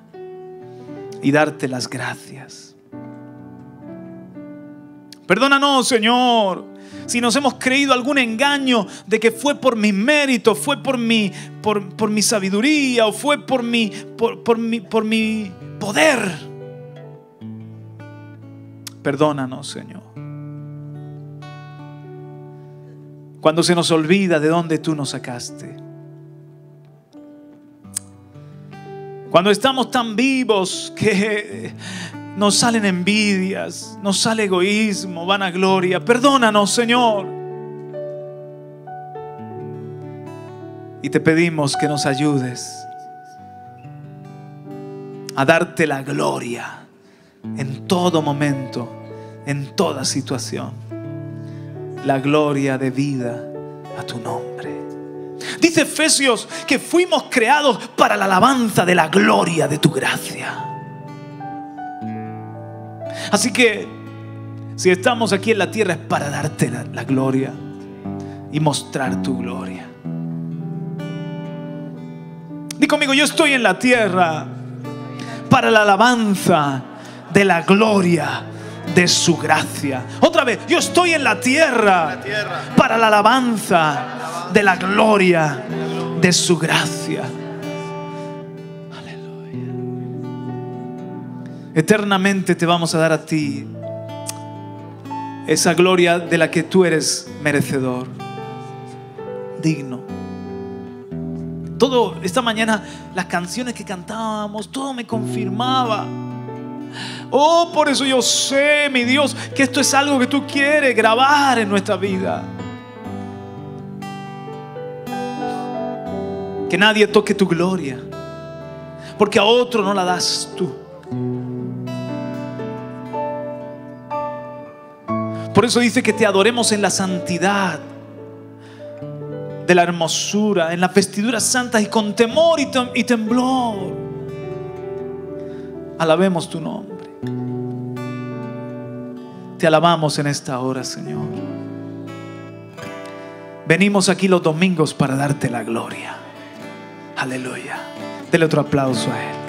S1: y darte las gracias. Perdónanos, Señor, si nos hemos creído algún engaño de que fue por mis méritos, fue por mi, por, por mi sabiduría o fue por por, por mi poder. Perdónanos, Señor. Cuando se nos olvida de dónde tú nos sacaste. Cuando estamos tan vivos que nos salen envidias, nos sale egoísmo, vanagloria. Perdónanos, Señor. Y te pedimos que nos ayudes a darte la gloria en todo momento, en toda situación la gloria de vida a tu nombre. Dice Efesios que fuimos creados para la alabanza de la gloria de tu gracia. Así que si estamos aquí en la tierra es para darte la, gloria y mostrar tu gloria. Digo: conmigo, yo estoy en la tierra para la alabanza de la gloria de su gracia. Otra vez, yo estoy en la tierra, para la alabanza de la gloria de su gracia. Aleluya. Eternamente te vamos a dar a ti esa gloria de la que tú eres merecedor, digno. Todo esta mañana las canciones que cantábamos, todo me confirmaba Oh, por eso yo sé, mi Dios, que esto es algo que tú quieres grabar en nuestra vida. Que nadie toque tu gloria, porque a otro no la das tú. Por eso dice que te adoremos en la santidad de la hermosura, en las vestiduras santas y con temor y, y temblor. Alabemos tu nombre. Te alabamos en esta hora, Señor. Venimos aquí los domingos para darte la gloria. Aleluya. Dele otro aplauso a Él.